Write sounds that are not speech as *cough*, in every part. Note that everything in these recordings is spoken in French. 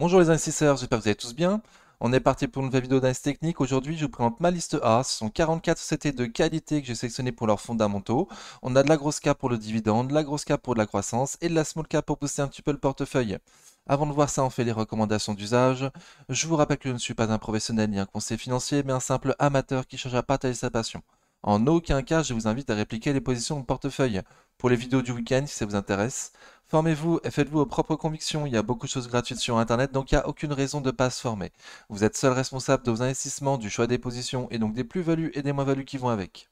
Bonjour les investisseurs, j'espère que vous allez tous bien. On est parti pour une nouvelle vidéo d'analyse technique. Aujourd'hui, je vous présente ma liste A. Ce sont 44 sociétés de qualité que j'ai sélectionnées pour leurs fondamentaux. On a de la grosse cap pour le dividende, de la grosse cap pour de la croissance et de la small cap pour booster un petit peu le portefeuille. Avant de voir ça, on fait les recommandations d'usage. Je vous rappelle que je ne suis pas un professionnel ni un conseiller financier, mais un simple amateur qui cherche à partager sa passion. En aucun cas, je vous invite à répliquer les positions de portefeuille. Pour les vidéos du week-end, si ça vous intéresse, formez-vous et faites-vous vos propres convictions. Il y a beaucoup de choses gratuites sur Internet, donc il n'y a aucune raison de ne pas se former. Vous êtes seul responsable de vos investissements, du choix des positions et donc des plus-values et des moins-values qui vont avec.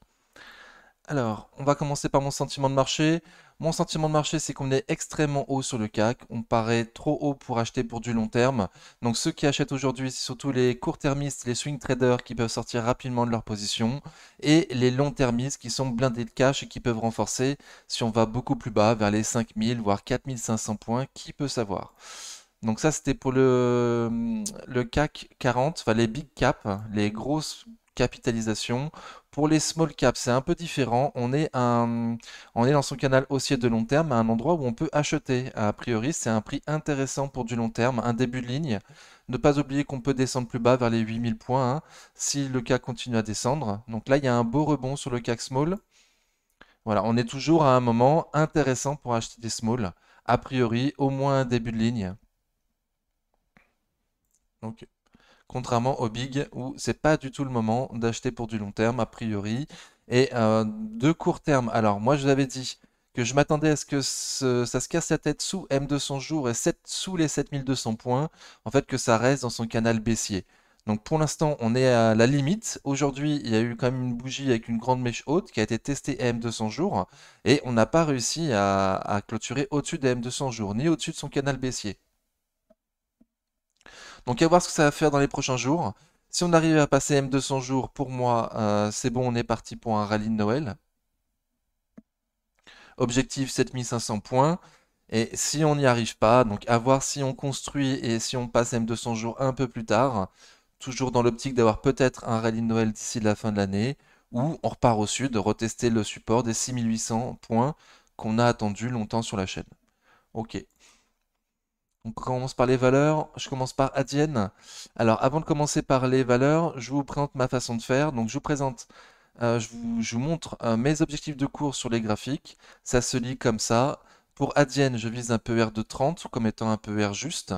Alors, on va commencer par mon sentiment de marché. Mon sentiment de marché, c'est qu'on est extrêmement haut sur le CAC. On paraît trop haut pour acheter pour du long terme. Donc ceux qui achètent aujourd'hui, c'est surtout les court-termistes, les swing traders qui peuvent sortir rapidement de leur position. Et les long-termistes qui sont blindés de cash et qui peuvent renforcer si on va beaucoup plus bas, vers les 5000, voire 4500 points, qui peut savoir. Donc ça, c'était pour le, le CAC 40, enfin les big cap, hein, les grosses capitalisations. Pour les small caps, c'est un peu différent. On est, dans son canal haussier de long terme, à un endroit où on peut acheter. A priori, c'est un prix intéressant pour du long terme, un début de ligne. Ne pas oublier qu'on peut descendre plus bas vers les 8000 points hein, si le CAC continue à descendre. Donc là, il y a un beau rebond sur le CAC small. Voilà, on est toujours à un moment intéressant pour acheter des smalls. A priori, au moins un début de ligne. Donc contrairement au big où c'est pas du tout le moment d'acheter pour du long terme a priori. Et euh, de court terme, alors moi je vous avais dit que je m'attendais à ce que ça se casse la tête sous M200 jours et 7, sous les 7200 points, en fait que ça reste dans son canal baissier. Donc pour l'instant, on est à la limite. Aujourd'hui, il y a eu quand même une bougie avec une grande mèche haute qui a été testée M200 jours et on n'a pas réussi à, à clôturer au-dessus de M200 jours, ni au-dessus de son canal baissier. Donc à voir ce que ça va faire dans les prochains jours. Si on arrive à passer M200 jours, pour moi, euh, c'est bon, on est parti pour un rallye de Noël. Objectif 7500 points. Et si on n'y arrive pas, donc à voir si on construit et si on passe M200 jours un peu plus tard, toujours dans l'optique d'avoir peut-être un rallye de Noël d'ici la fin de l'année, ou on repart au sud, retester le support des 6800 points qu'on a attendu longtemps sur la chaîne. Ok, on commence par les valeurs. Je commence par Adienne. Alors, avant de commencer par les valeurs, je vous présente ma façon de faire. Donc, je vous présente, euh, je, vous, montre euh, mes objectifs de cours sur les graphiques. Ça se lit comme ça. Pour Adienne, je vise un PER de 30 comme étant un PER juste.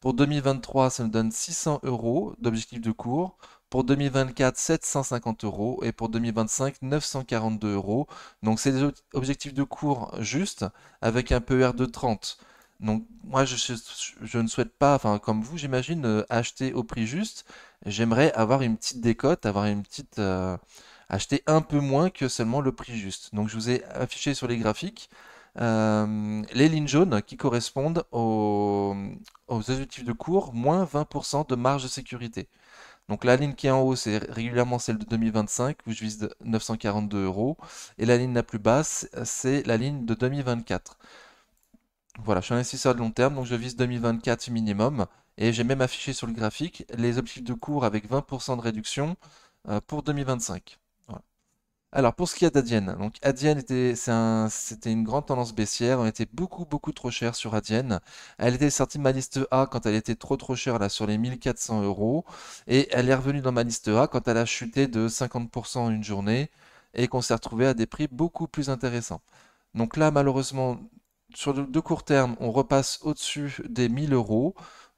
Pour 2023, ça me donne 600 euros d'objectifs de cours. Pour 2024, 750 euros et pour 2025, 942 euros. Donc, c'est des objectifs de cours justes avec un PER de 30. Donc moi, je, ne souhaite pas, enfin comme vous, j'imagine, euh, acheter au prix juste. J'aimerais avoir une petite décote, avoir une petite... Euh, acheter un peu moins que seulement le prix juste. Donc je vous ai affiché sur les graphiques euh, les lignes jaunes qui correspondent aux, aux objectifs de cours, moins 20% de marge de sécurité. Donc la ligne qui est en haut, c'est régulièrement celle de 2025, où je vise 942 euros. Et la ligne la plus basse, c'est la ligne de 2024. Voilà, je suis investisseur de long terme, donc je vise 2024 minimum. Et j'ai même affiché sur le graphique les objectifs de cours avec 20% de réduction euh, pour 2025. Alors pour ce qui est d'Adienne, donc Adienne était, c'était une grande tendance baissière, on était beaucoup beaucoup trop cher sur Adienne. Elle était sortie de ma liste A quand elle était trop trop chère là sur les 1400 euros et elle est revenue dans ma liste A quand elle a chuté de 50% en une journée et qu'on s'est retrouvé à des prix beaucoup plus intéressants. Donc là malheureusement sur le court terme, on repasse au-dessus des 1000 euros.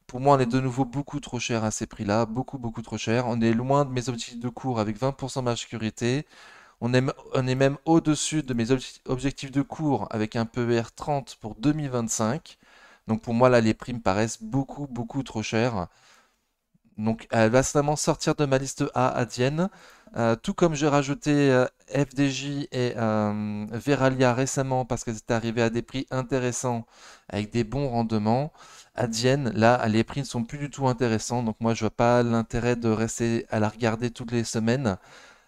Pour moi, on est de nouveau beaucoup trop cher à ces prix-là, beaucoup, beaucoup trop cher. On est loin de mes objectifs de cours avec 20% de ma sécurité. On est, on est même au-dessus de mes objectifs de cours avec un PER 30 pour 2025. Donc pour moi, là, les primes paraissent beaucoup, beaucoup trop chers. Donc elle va seulement sortir de ma liste A à Dienne. Euh, tout comme j'ai rajouté euh, FDJ et euh, Veralia récemment parce qu'elles étaient arrivées à des prix intéressants avec des bons rendements, à là, les prix ne sont plus du tout intéressants. Donc moi, je vois pas l'intérêt de rester à la regarder toutes les semaines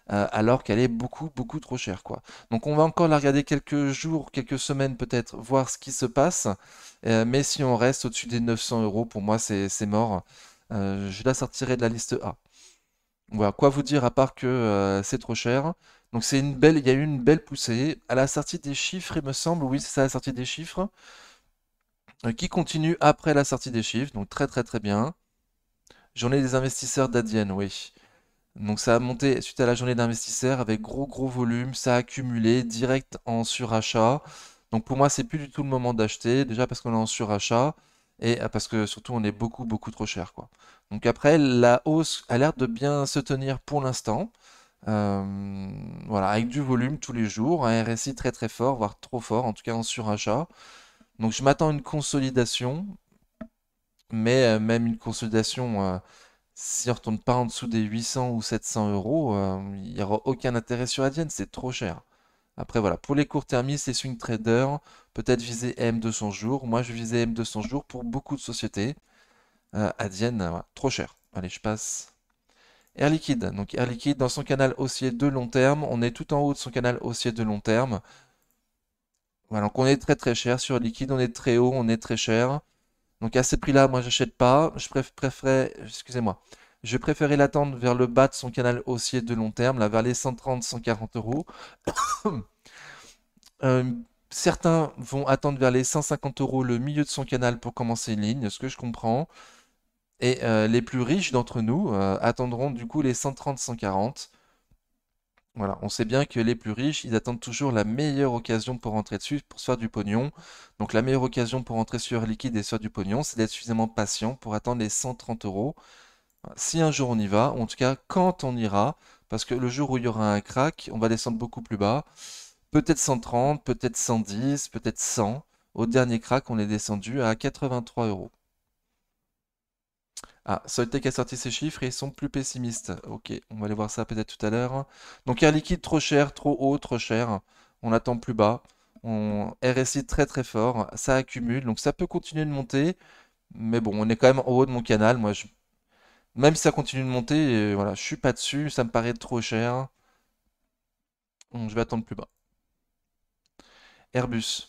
alors qu'elle est beaucoup, beaucoup trop chère. Quoi. Donc on va encore la regarder quelques jours, quelques semaines peut-être, voir ce qui se passe. mais si on reste au-dessus des 900 euros, pour moi, c'est mort. Euh, je la sortirai de la liste A. Voilà, quoi vous dire à part que euh, c'est trop cher. Donc c'est une belle, il y a eu une belle poussée à la sortie des chiffres, il me semble. Oui, c'est ça la sortie des chiffres, euh, qui continue après la sortie des chiffres. Donc très très très bien. Journée des investisseurs d'Adienne, oui. Donc ça a monté suite à la journée d'investisseurs avec gros gros volume, ça a accumulé direct en surachat. Donc pour moi c'est plus du tout le moment d'acheter, déjà parce qu'on est en surachat et euh, parce que surtout on est beaucoup beaucoup trop cher quoi. Donc après la hausse a l'air de bien se tenir pour l'instant. Euh, voilà, avec du volume tous les jours, un RSI très très fort, voire trop fort, en tout cas en surachat. Donc je m'attends à une consolidation, mais euh, même une consolidation, si on ne retourne pas en dessous des 800 ou 700 euros, il n'y aura aucun intérêt sur Adyen, c'est trop cher. Après voilà, pour les court-termistes, les swing traders, peut-être viser M200 jours. Moi, je visais M200 jours pour beaucoup de sociétés. Euh, Adienne, trop cher. Allez, je passe. Air Liquide. Donc Air Liquide, dans son canal haussier de long terme, on est tout en haut de son canal haussier de long terme. Voilà, donc on est très très cher sur Liquide, on est très haut, on est très cher. Donc à ce prix-là, moi j'achète pas. Je préférais, excusez-moi, je préférais l'attendre vers le bas de son canal haussier de long terme, là vers les 130-140 euros. *coughs* euh, Certains vont attendre vers les 150 euros le milieu de son canal pour commencer une ligne, ce que je comprends. Et euh, les plus riches d'entre nous euh, attendront du coup les 130-140. Voilà, on sait bien que les plus riches, ils attendent toujours la meilleure occasion pour rentrer dessus, pour se faire du pognon. Donc la meilleure occasion pour rentrer sur liquide et se faire du pognon, c'est d'être suffisamment patient pour attendre les 130 euros. Si un jour on y va, ou en tout cas quand on ira, parce que le jour où il y aura un crack, on va descendre beaucoup plus bas peut-être 130, peut-être 110, peut-être 100. Au mm. dernier crack, on est descendu à 83 euros. Ah, Soltec a sorti ses chiffres et ils sont plus pessimistes. Ok, on va aller voir ça peut-être tout à l'heure. Donc Air Liquide trop cher, trop haut, trop cher. On attend plus bas. RSI très très fort. Ça accumule, donc ça peut continuer de monter. Mais bon, on est quand même en haut de mon canal. Moi, même si ça continue de monter, euh, voilà, je suis pas dessus. Ça me paraît trop cher. je vais attendre plus bas. Airbus.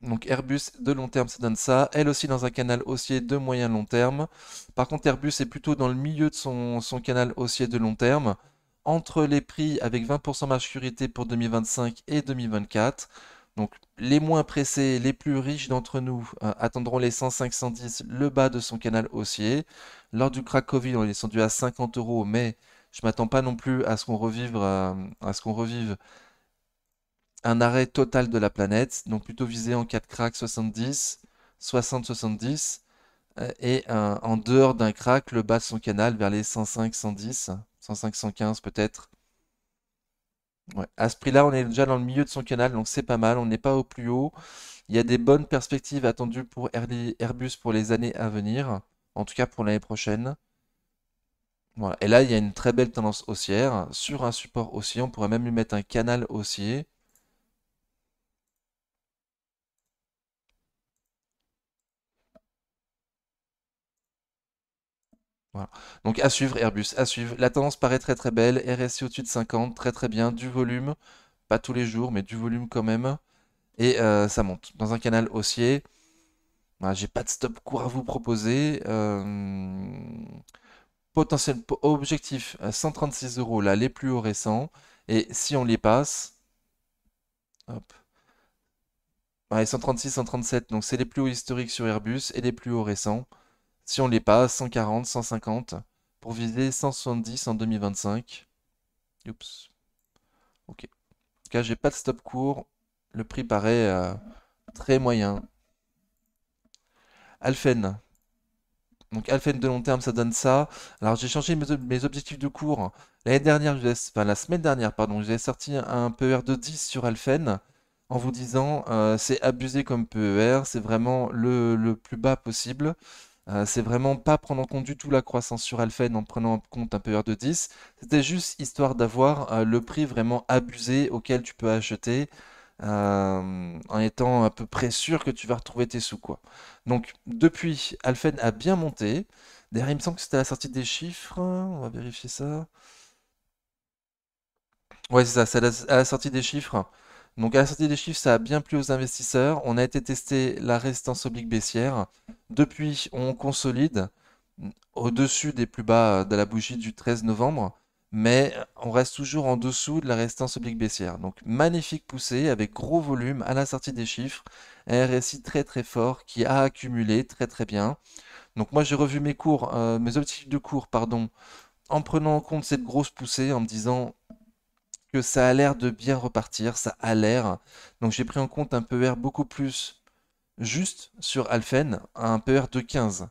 Donc Airbus de long terme, ça donne ça. Elle aussi dans un canal haussier de moyen long terme. Par contre, Airbus est plutôt dans le milieu de son, canal haussier de long terme, entre les prix avec 20% sécurité pour 2025 et 2024. Donc les moins pressés, les plus riches d'entre nous euh, attendront les 105-110, le bas de son canal haussier. Lors du crack Covid, on est descendu à 50 euros, mais je m'attends pas non plus à ce qu'on euh, à ce qu'on revive un arrêt total de la planète, donc plutôt visé en cas de 70, 60-70, et en dehors d'un crack, le bas de son canal vers les 105-110, 105-115 peut-être. À ce prix-là, on est déjà dans le milieu de son canal, donc c'est pas mal, on n'est pas au plus haut. Il y a des bonnes perspectives attendues pour Airbus pour les années à venir, en tout cas pour l'année prochaine. Et là, il y a une très belle tendance haussière sur un support haussier. On pourrait même lui mettre un canal haussier. Donc à suivre Airbus, à suivre. La tendance paraît très très belle. RSI au-dessus de 50, très très bien. Du volume, pas tous les jours, mais du volume quand même. Et euh, ça monte dans un canal haussier. Ah, j'ai pas de stop court à vous proposer. Euh, potentiel objectif 136 euh, euros là, les plus hauts récents. Et si on les passe, 136, 137, donc c'est les plus hauts historiques sur Airbus et les plus hauts récents. Si on les passe, 140, 150, pour viser 170 en 2025. Oups. Ok. En tout cas, j'ai pas de stop court. Le prix paraît euh, très moyen. Alphen. Donc Alphen de long terme, ça donne ça. Alors j'ai changé mes, objectifs de cours. L'année dernière, la semaine dernière, pardon, j'ai sorti un PER de 10 sur Alphen en vous disant euh, c'est abusé comme PER, c'est vraiment le, le, plus bas possible. Euh, c'est vraiment pas prendre en compte du tout la croissance sur Alphen en prenant en compte un PER de 10. C'était juste histoire d'avoir euh, le prix vraiment abusé auquel tu peux acheter euh, en étant à peu près sûr que tu vas retrouver tes sous. Quoi. Donc depuis, Alphen a bien monté. Derrière, il me semble que c'était la sortie des chiffres. On va vérifier ça. Ouais, c'est ça, c'est à la sortie des chiffres. Donc à la sortie des chiffres, ça a bien plu aux investisseurs. On a été tester la résistance oblique baissière. Depuis, on consolide mm, au-dessus des plus bas euh, de la bougie du 13 novembre, mais euh, on reste toujours en dessous de la résistance oblique baissière. Donc magnifique poussée avec gros volume à la sortie des chiffres, un RSI très très fort qui a accumulé très très bien. Donc moi j'ai revu mes cours, euh, mes objectifs de cours, pardon, en prenant en compte cette grosse poussée, en me disant que ça a l'air de bien repartir, ça a l'air. Donc j'ai pris en compte un PER beaucoup plus juste sur Alphen, un PER de 15.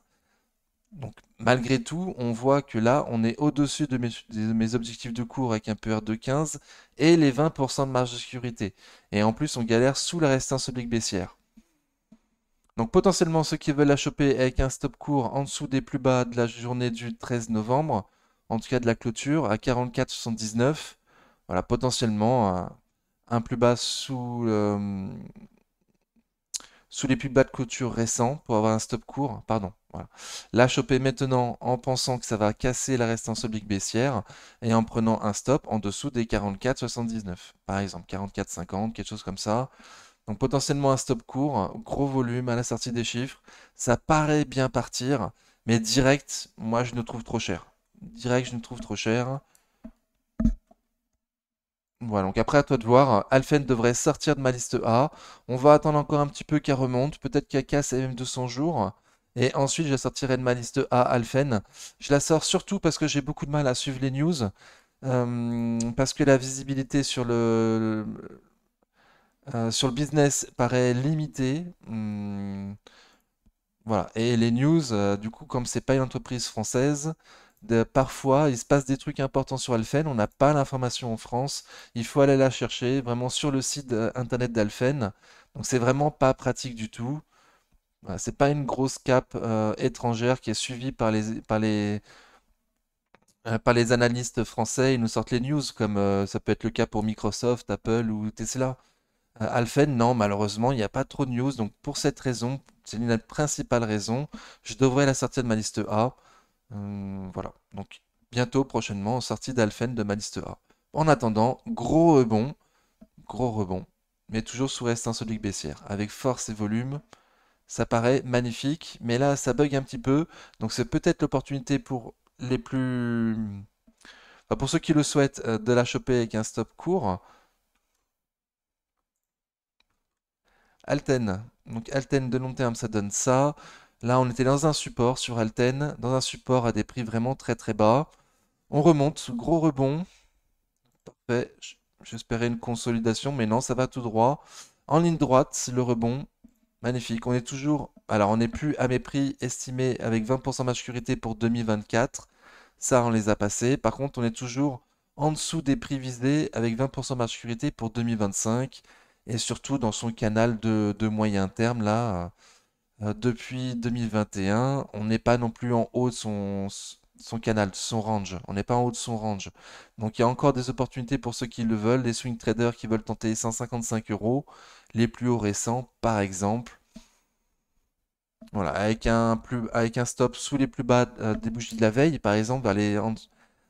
Donc malgré tout, on voit que là, on est au-dessus de mes, objectifs de cours avec un PER de 15 et les 20% de marge de sécurité. Et en plus, on galère sous la restance oblique baissière. Donc potentiellement, ceux qui veulent la choper avec un stop court en dessous des plus bas de la journée du 13 novembre, en tout cas de la clôture, à 44,79, voilà, potentiellement euh, un, plus bas sous, sous les plus bas de couture récents pour avoir un stop court. Pardon. Voilà. La choper maintenant en pensant que ça va casser la restance oblique baissière et en prenant un stop en dessous des 44,79 par exemple 44,50 quelque chose comme ça. Donc potentiellement un stop court, gros volume à la sortie des chiffres. Ça paraît bien partir, mais direct, moi je le trouve trop cher. Direct, je le trouve trop cher. Voilà, donc après à toi de voir, Alphen devrait sortir de ma liste A. On va attendre encore un petit peu qu'elle remonte, peut-être qu'elle casse et même 200 jours. Et ensuite, je la sortirai de ma liste A, Alphen. Je la sors surtout parce que j'ai beaucoup de mal à suivre les news. Euh, parce que la visibilité sur le, euh, sur le business paraît limitée. Hmm. voilà. Et les news, euh, du coup, comme c'est pas une entreprise française, parfois, il se passe des trucs importants sur Alphen, on n'a pas l'information en France, il faut aller la chercher vraiment sur le site euh, internet d'Alphen. Donc c'est vraiment pas pratique du tout. c'est pas une grosse cape euh, étrangère qui est suivie par les, euh, par les, analystes français. Ils nous sortent les news, comme ça peut être le cas pour Microsoft, Apple ou Tesla. Alphen, non, malheureusement, il n'y a pas trop de news. Donc pour cette raison, c'est une principale raison, je devrais la sortir de ma liste A. Hum, voilà. Donc bientôt, prochainement, sortie d'Alphen de ma En attendant, gros rebond. Gros rebond. Mais toujours sous reste solide baissière. Avec force et volume. Ça paraît magnifique. Mais là, ça bug un petit peu. Donc c'est peut-être l'opportunité pour les plus. pour ceux qui le souhaitent, euh, de la choper avec un stop court. Alten. Donc Alten de long terme, ça donne ça. Là, on était dans un support sur Alten, dans un support à des prix vraiment très très bas. On remonte, gros rebond. Parfait. J'espérais une consolidation, mais non, ça va tout droit. En ligne droite, le rebond. Magnifique. On est toujours. Alors, on n'est plus à mes prix estimés avec 20% maturité pour 2024. Ça, on les a passés. Par contre, on est toujours en dessous des prix visés avec 20% maturité pour 2025. Et surtout dans son canal de, de moyen terme, là. Euh, depuis 2021, on n'est pas non plus en haut de son, son canal, son range. On n'est pas en haut de son range. Donc il y a encore des opportunités pour ceux qui le veulent, des swing traders qui veulent tenter 155 euros, les plus hauts récents par exemple. Voilà, avec un, plus, avec un stop sous les plus bas euh, des bougies de la veille, par exemple,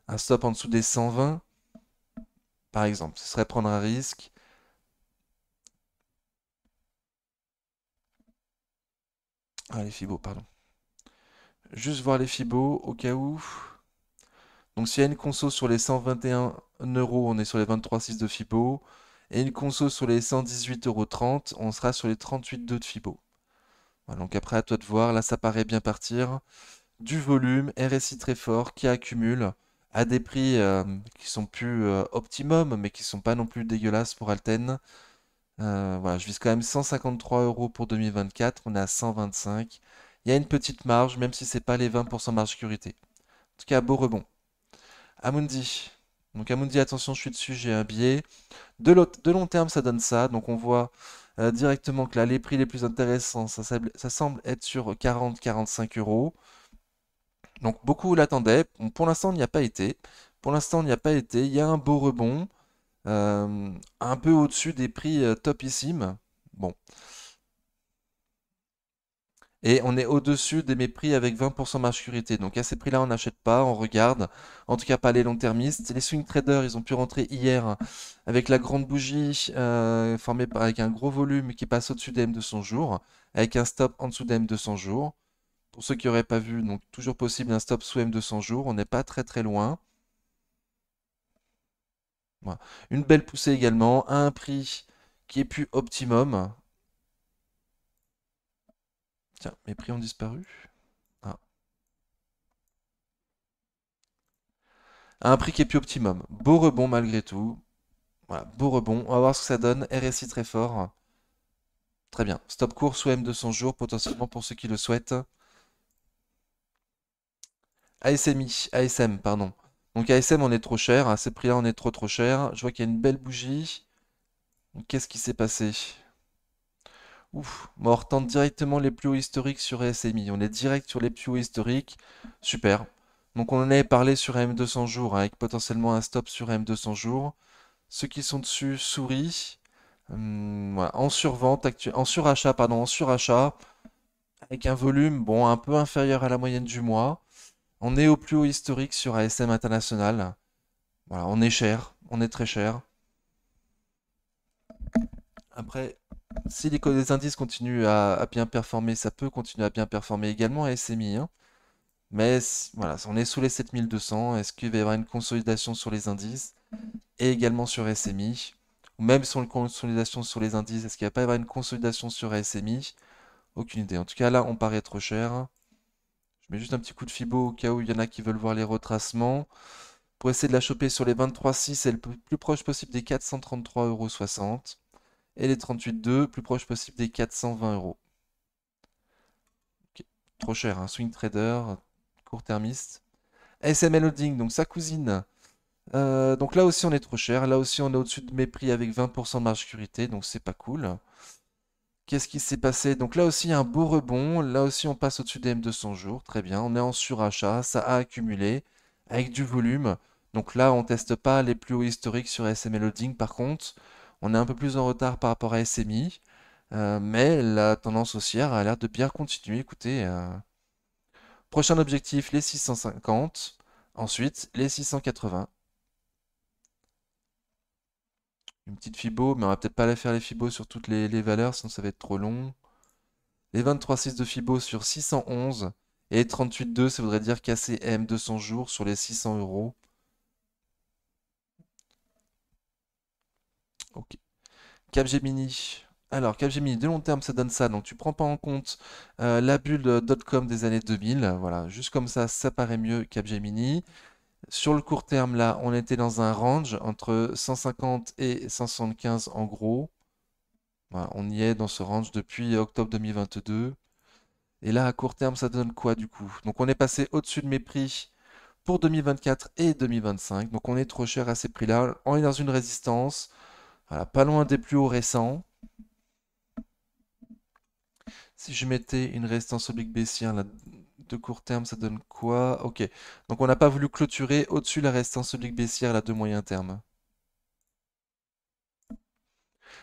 un stop en dessous des 120, par exemple, ce serait prendre un risque. Ah, les FIBO, pardon. Juste voir les FIBO au cas où. Donc s'il y a une conso sur les 121 euros, on est sur les 23,6 de FIBO. Et une conso sur les 118,30 euros, on sera sur les 38,2 de FIBO. donc après, à toi de voir, là ça paraît bien partir. Du volume, RSI très fort, qui accumule à des prix euh, qui sont plus euh, optimum, mais qui sont pas non plus dégueulasses pour Alten. Euh, voilà, je vise quand même 153 euros pour 2024. On est à 125. Il y a une petite marge, même si c'est pas les 20% marge sécurité. En tout cas, beau rebond. Amundi. Donc Amundi, attention, je suis dessus, j'ai un biais. De, long terme, ça donne ça. Donc on voit euh, directement que là, les prix les plus intéressants, ça, semble être sur 40-45 euros. Donc beaucoup l'attendaient. pour l'instant, il n'y a pas été. Pour l'instant, il n'y a pas été. Il y a un beau rebond. Euh, un peu au-dessus des prix euh, topissimes. Bon. Et on est au-dessus des mépris avec 20% maturité. Donc à ces prix-là, on n'achète pas, on regarde. En tout cas, pas les long-termistes. Les swing traders, ils ont pu rentrer hier avec la grande bougie euh, formée par, avec un gros volume qui passe au-dessus des M200 jours, avec un stop en dessous des M200 jours. Pour ceux qui n'auraient pas vu, donc toujours possible un stop sous M200 jours. On n'est pas très très loin. Une belle poussée également, à un prix qui est plus optimum. Tiens, mes prix ont disparu. Ah. À un prix qui est plus optimum. Beau rebond malgré tout. Voilà, beau rebond. On va voir ce que ça donne. RSI très fort. Très bien. Stop course ou M200 jours, potentiellement pour ceux qui le souhaitent. ASMI, ASM, pardon. Donc ASM on est trop cher, à ces prix-là on est trop trop cher. Je vois qu'il y a une belle bougie. Qu'est-ce qui s'est passé Ouf, on retente directement les plus hauts historiques sur SMI. On est direct sur les plus hauts historiques. Super. Donc on en avait parlé sur m 200 jours, hein, avec potentiellement un stop sur m 200 jours. Ceux qui sont dessus, souris. Hum, en survente, en surachat, pardon, en surachat. Avec un volume, bon, un peu inférieur à la moyenne du mois. On est au plus haut historique sur ASM International. Voilà, on est cher, on est très cher. Après, si les, indices continuent à, bien performer, ça peut continuer à bien performer également à SMI. Hein. Mais voilà, on est sous les 7200. Est-ce qu'il va y avoir une consolidation sur les indices et également sur SMI Ou même sur une consolidation sur les indices, est-ce qu'il va pas y avoir une consolidation sur SMI Aucune idée. En tout cas, là, on paraît trop cher. Mais juste un petit coup de fibo au cas où il y en a qui veulent voir les retracements. Pour essayer de la choper sur les 23,6, elle est le plus proche possible des 433,60€. Et les 38,2, plus proche possible des 420 euros. Trop cher, un hein. swing trader, court-termiste. SML Holding, donc sa cousine. Euh, donc là aussi on est trop cher, là aussi on est au-dessus de mes prix avec 20% de marge sécurité, donc c'est pas cool. Qu'est-ce qui s'est passé Donc là aussi, un beau rebond. Là aussi, on passe au-dessus des M200 jours. Très bien. On est en surachat. Ça a accumulé avec du volume. Donc là, on teste pas les plus hauts historiques sur SML Loading. Par contre, on est un peu plus en retard par rapport à SMI. Euh, mais la tendance haussière a l'air de bien continuer. Écoutez, euh, prochain objectif, les 650. Ensuite, les 680. Une petite fibo, mais on va peut-être pas aller faire les FIBO sur toutes les, valeurs, sinon ça va être trop long. Les 23,6 de fibo sur 611. Et 38,2, ça voudrait dire m 200 jours sur les 600 euros. Ok. Capgemini. Alors, Capgemini, de long terme, ça donne ça. Donc, tu prends pas en compte euh, la bulle euh, dot-com des années 2000. Voilà, juste comme ça, ça paraît mieux, Capgemini. Sur le court terme, là, on était dans un range entre 150 et 175 en gros. on y est dans ce range depuis octobre 2022. Et là, à court terme, ça donne quoi du coup Donc on est passé au-dessus de mes prix pour 2024 et 2025. Donc on est trop cher à ces prix-là. On est dans une résistance. pas loin des plus hauts récents. Si je mettais une résistance oblique baissière là, de court terme, ça donne quoi Ok, donc on n'a pas voulu clôturer au-dessus la résistance oblique baissière, la de moyen terme.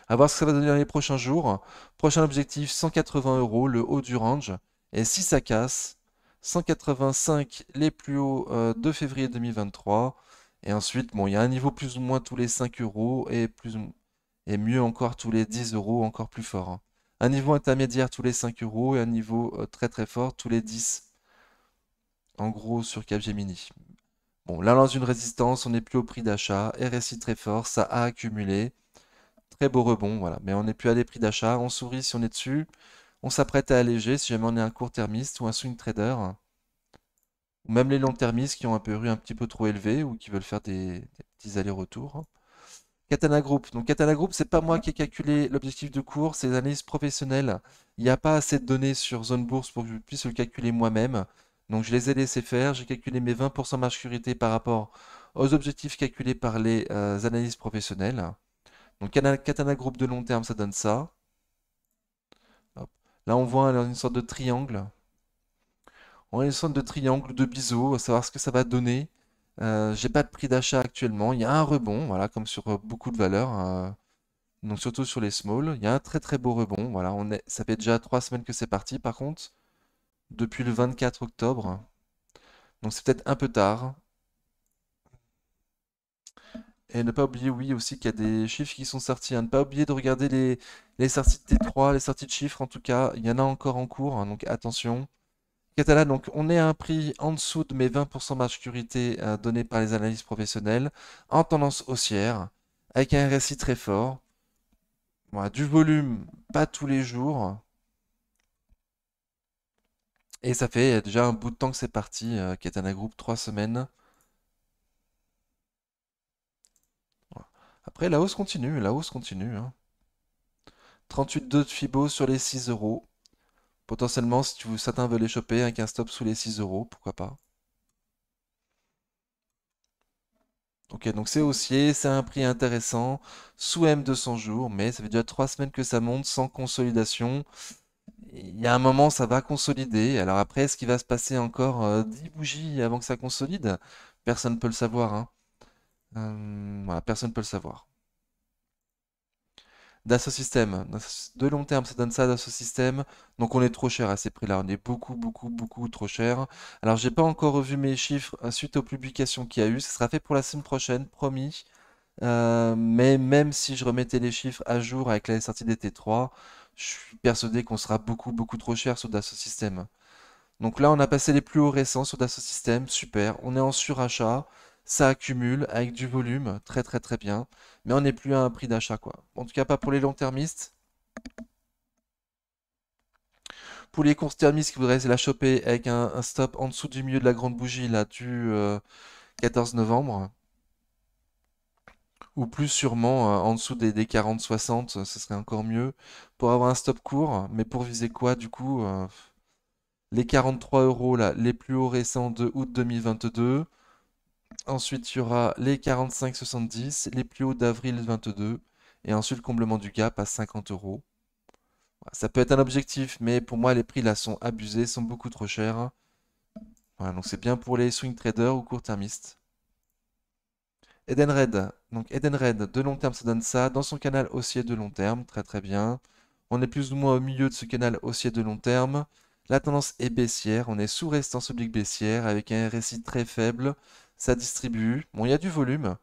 À voir ce que ça va donner dans les prochains jours. Prochain objectif, 180 euros, le haut du range. Et si ça casse, 185 les plus hauts euh, de février 2023. Et ensuite, bon, il y a un niveau plus ou moins tous les 5 euros et, plus et mieux encore tous les 10 euros, encore plus fort. Hein. Un niveau intermédiaire tous les 5 euros et un niveau euh, très très fort tous les 10 en gros sur Capgemini. Bon, là, dans une résistance, on n'est plus au prix d'achat. RSI très fort, ça a accumulé. Très beau rebond, voilà. Mais on n'est plus à des prix d'achat. On sourit si on est dessus. On s'apprête à alléger si jamais on est un court-termiste ou un swing trader. Ou même les longs-termistes qui ont un peu un petit peu trop élevé ou qui veulent faire des, petits allers-retours. Katana Group. Donc Katana Group, c'est pas moi qui ai calculé l'objectif de cours, c'est l'analyse professionnelle. Il n'y a pas assez de données sur Zone Bourse pour que je puisse le calculer moi-même. Donc je les ai laissés faire, j'ai calculé mes 20% maturité par rapport aux objectifs calculés par les euh, analyses professionnelles. Donc Katana Group de long terme, ça donne ça. Là, on voit une sorte de triangle. On a une sorte de triangle de biseau, à savoir ce que ça va donner. Euh, j'ai pas de prix d'achat actuellement. Il y a un rebond, voilà, comme sur euh, beaucoup de valeurs. donc surtout sur les small, il y a un très très beau rebond. Voilà, on ça fait déjà trois semaines que c'est parti. Par contre, depuis le 24 octobre. Donc c'est peut-être un peu tard. Et ne pas oublier, oui, aussi qu'il y a des chiffres qui sont sortis. Hein. Ne pas oublier de regarder les, sorties de T3, les sorties de chiffres, en tout cas. Il y en a encore en cours, hein, donc attention. Catalan, donc on est à un prix en dessous de mes 20% marge sécurité donnée par les analyses professionnelles, en tendance haussière, avec un RSI très fort. du volume, pas tous les jours. Et ça fait déjà un bout de temps que c'est parti, euh, un Groupe, trois semaines. Après, la hausse continue, la hausse continue. Hein. 38,2 de FIBO sur les 6 euros. Potentiellement, si certains veulent les choper avec un stop sous les 6 euros, pourquoi pas. Ok, donc c'est haussier, c'est un prix intéressant, sous M200 jours, mais ça fait déjà 3 semaines que ça monte sans consolidation il y a un moment, ça va consolider. Alors après, est-ce qu'il va se passer encore 10 euh, bougies avant que ça consolide Personne ne peut le savoir. Hein. Euh, voilà, personne ne peut le savoir. ce système De long terme, ça donne ça, ce système Donc on est trop cher à ces prix-là. On est beaucoup, beaucoup, beaucoup trop cher. Alors j'ai pas encore revu mes chiffres euh, suite aux publications qu'il y a eu. Ce sera fait pour la semaine prochaine, promis. mais même si je remettais les chiffres à jour avec la sortie des T3, je suis persuadé qu'on sera beaucoup, beaucoup trop cher sur Dassault System. Donc là, on a passé les plus hauts récents sur Dassault System, super. On est en surachat, ça accumule avec du volume, très, très, très bien. Mais on n'est plus à un prix d'achat, quoi. En tout cas, pas pour les longs termistes Pour les courts-termistes qui voudraient la choper avec un, stop en dessous du milieu de la grande bougie, là, du 14 euh, novembre, ou plus sûrement euh, en dessous des, 40-60, euh, ce serait encore mieux pour avoir un stop court. Mais pour viser quoi du coup euh, Les 43 euros là, les plus hauts récents de août 2022. Ensuite, il y aura les 45-70, les plus hauts d'avril 22, et ensuite le comblement du gap à 50 euros. Ça peut être un objectif, mais pour moi, les prix là sont abusés, sont beaucoup trop chers. donc c'est bien pour les swing traders ou court-termistes. Red, Donc Eden Red de long terme, ça donne ça. Dans son canal haussier de long terme, très très bien. On est plus ou moins au milieu de ce canal haussier de long terme. La tendance est baissière. On est sous résistance oblique baissière avec un RSI très faible. Ça distribue. Bon, il y a du volume.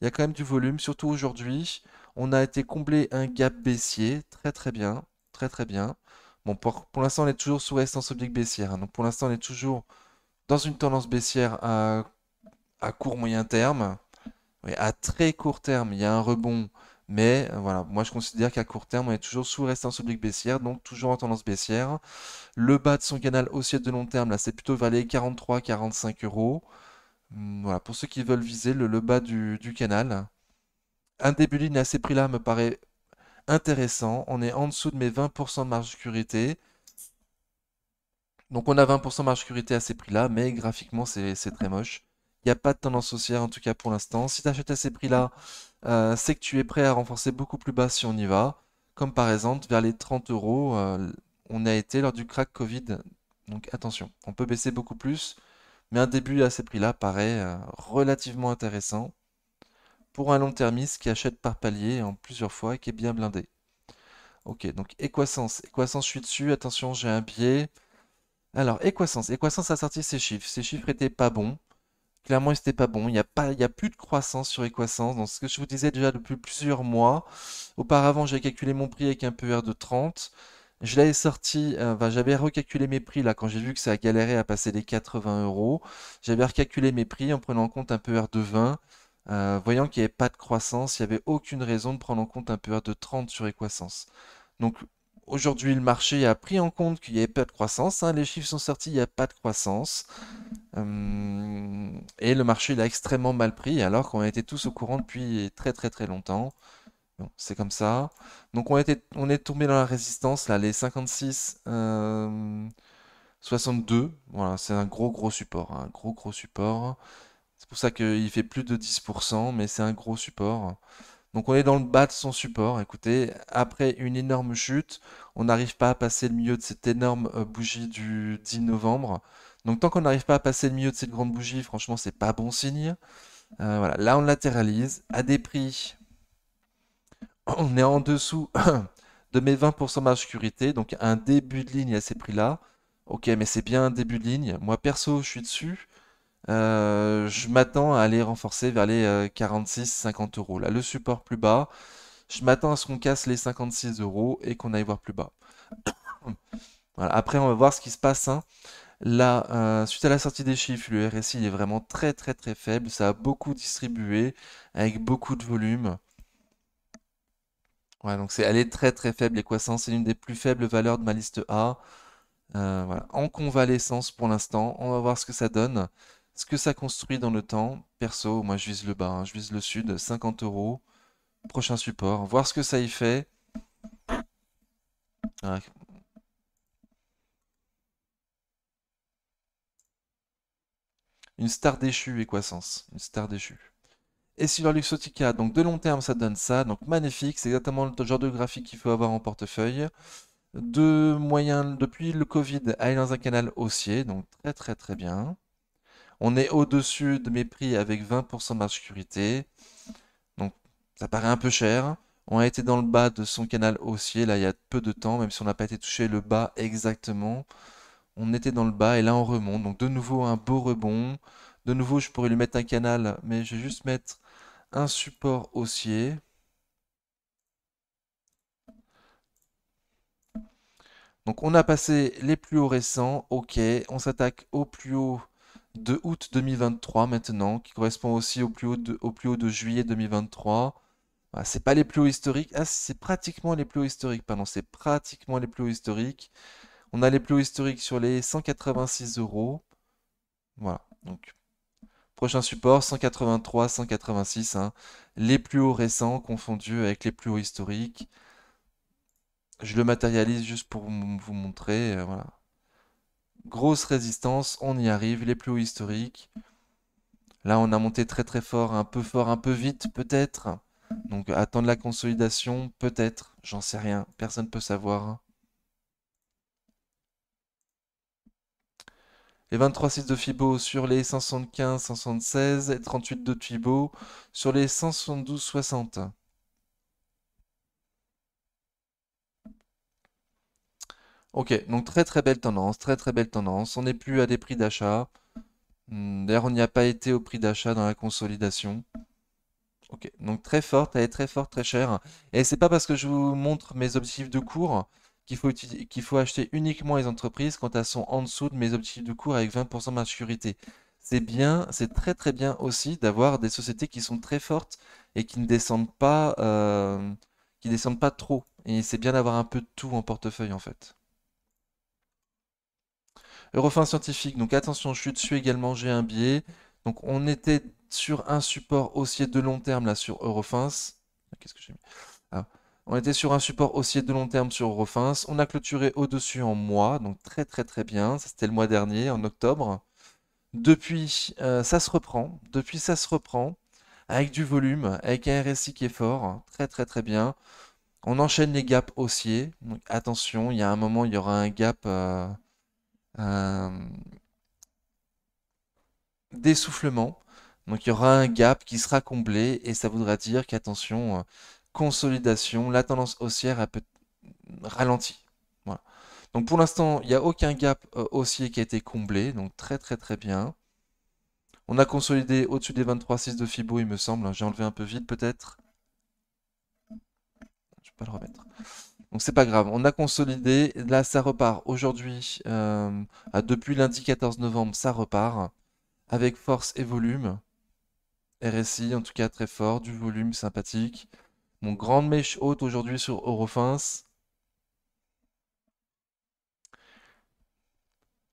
Il y a quand même du volume, surtout aujourd'hui. On a été comblé un gap baissier. Très très bien. Très très bien. Bon, pour, l'instant, on est toujours sous résistance oblique baissière. Hein. Donc pour l'instant, on est toujours dans une tendance baissière à court moyen terme à très court terme, il y a un rebond, mais euh, voilà, moi je considère qu'à court terme, on est toujours sous restance oblique baissière, donc toujours en tendance baissière. Le bas de son canal haussier de long terme, là, c'est plutôt valé 43-45 euros. Hmm, voilà, pour ceux qui veulent viser le, bas du, canal. Un début ligne à ces prix-là me paraît intéressant. On est en dessous de mes 20% de marge sécurité. Donc on a 20% marge sécurité à ces prix-là, mais graphiquement c'est très moche. Il n'y a pas de tendance haussière en tout cas pour l'instant. Si tu achètes à ces prix-là, euh, c'est que tu es prêt à renforcer beaucoup plus bas si on y va. Comme par exemple vers les 30 euros, euh, on a été lors du crack Covid. Donc attention, on peut baisser beaucoup plus. Mais un début à ces prix-là paraît euh, relativement intéressant pour un long-termiste qui achète par palier en plusieurs fois et qui est bien blindé. Ok, donc Equasens. Equasens, je suis dessus. Attention, j'ai un biais. Alors, Equasens. Equasens a sorti ses chiffres. Ces chiffres étaient pas bons clairement, c'était pas bon. Il n'y a, pas, il y a plus de croissance sur Equoissance. Donc, ce que je vous disais déjà depuis plusieurs mois. Auparavant, j'avais calculé mon prix avec un PER de 30. Je l'avais sorti, euh, j'avais recalculé mes prix là quand j'ai vu que ça a galéré à passer les 80 euros. J'avais recalculé mes prix en prenant en compte un PER de 20. Euh, voyant qu'il n'y avait pas de croissance, il n'y avait aucune raison de prendre en compte un PER de 30 sur Equoissance. Donc Aujourd'hui, le marché a pris en compte qu'il n'y avait pas de croissance. Hein. Les chiffres sont sortis, il n'y a pas de croissance. Hum, et le marché l'a extrêmement mal pris, alors qu'on a été tous au courant depuis très très très longtemps. c'est comme ça. Donc on, est tombé dans la résistance, là, les 56, 62. Hum, voilà, c'est un gros gros support. Un hein. gros gros support. C'est pour ça qu'il fait plus de 10%, mais c'est un gros support. Donc on est dans le bas de son support. Écoutez, après une énorme chute, on n'arrive pas à passer le milieu de cette énorme euh, bougie du 10 novembre. Donc tant qu'on n'arrive pas à passer le milieu de cette grande bougie, franchement, c'est pas bon signe. Euh, voilà, là on latéralise à des prix. *clears throat* On est en dessous *clears throat* de mes 20% marge sécurité, donc un début de ligne à ces prix-là. Ok, mais c'est bien un début de ligne. Moi perso, je suis dessus. Euh, je m'attends à aller renforcer vers les 46-50 euh, euros. Là, le support plus bas, je m'attends à ce qu'on casse les 56 euros et qu'on aille voir plus bas. *coughs* Après, on va voir ce qui se passe. Hein. Là, euh, suite à la sortie des chiffres, le RSI est vraiment très très très faible. Ça a beaucoup distribué avec beaucoup de volume. donc elle est très très faible, les C'est l'une des plus faibles valeurs de ma liste A. En convalescence pour l'instant. On va voir ce que ça donne. Ce que ça construit dans le temps, perso, moi je vise le bas, hein. je vise le sud, 50 euros, prochain support, voir ce que ça y fait. Une star déchue et croissance, une star déchue. Et Silverluxotica, Luxotica, donc de long terme ça donne ça, donc magnifique, c'est exactement le genre de graphique qu'il faut avoir en portefeuille. Deux moyens, depuis le Covid, aller dans un canal haussier, donc très très très bien. On est au-dessus de mes prix avec 20% de marge sécurité. Donc ça paraît un peu cher. On a été dans le bas de son canal haussier là il y a peu de temps, même si on n'a pas été touché le bas exactement. On était dans le bas et là on remonte. Donc de nouveau un beau rebond. De nouveau je pourrais lui mettre un canal, mais je vais juste mettre un support haussier. Donc on a passé les plus hauts récents, ok, on s'attaque au plus haut de août 2023 maintenant, qui correspond aussi au plus haut de, au plus haut de juillet 2023. c'est pas les plus hauts historiques. Ah, c'est pratiquement les plus hauts historiques, pardon. C'est pratiquement les plus hauts historiques. On a les plus hauts historiques sur les 186 euros. Voilà. Donc, prochain support, 183, 186. Hein. Les plus hauts récents confondus avec les plus hauts historiques. Je le matérialise juste pour vous montrer. Euh, voilà. Grosse résistance, on y arrive, les plus hauts historiques. Là, on a monté très très fort, un peu fort, un peu vite, peut-être. Donc, attendre la consolidation, peut-être. J'en sais rien, personne ne peut savoir. Les 23,6 de Fibo sur les 175, 176 et 38 de Fibo sur les 172-60. Ok, donc très très belle tendance, très très belle tendance. On n'est plus à des prix d'achat. Hmm, d'ailleurs, on n'y a pas été au prix d'achat dans la consolidation. Ok, donc très forte, elle est très forte, très chère. Et c'est pas parce que je vous montre mes objectifs de cours qu'il faut, qu'il faut acheter uniquement les entreprises quand elles sont en dessous de mes objectifs de cours avec 20% de maturité. C'est bien, c'est très très bien aussi d'avoir des sociétés qui sont très fortes et qui ne descendent pas, euh, qui descendent pas trop. Et c'est bien d'avoir un peu de tout en portefeuille en fait. Eurofin scientifique, donc attention, je suis dessus également, j'ai un biais. Donc on était sur un support haussier de long terme là sur Eurofins. Ah, qu'est-ce que j'ai mis ah. On était sur un support haussier de long terme sur Eurofins. On a clôturé au-dessus en mois, donc très très très bien. Ça c'était le mois dernier, en octobre. Depuis, euh, ça se reprend. Depuis, ça se reprend. Avec du volume, avec un RSI qui est fort, très très très bien. On enchaîne les gaps haussiers. Donc attention, il y a un moment, il y aura un gap. Euh, euh, d'essoufflement. Donc il y aura un gap qui sera comblé et ça voudra dire qu'attention, euh, consolidation, la tendance haussière a peut ralenti. Donc pour l'instant, il n'y a aucun gap euh, haussier qui a été comblé, donc très très très bien. On a consolidé au-dessus des 23,6 de Fibo, il me semble. Hein. J'ai enlevé un peu vite peut-être. Je ne vais pas le remettre. Donc c'est pas grave, on a consolidé. Là, ça repart aujourd'hui. Euh, depuis lundi 14 novembre, ça repart. Avec force et volume. RSI, en tout cas, très fort. Du volume, sympathique. Mon grande mèche haute aujourd'hui sur Eurofins.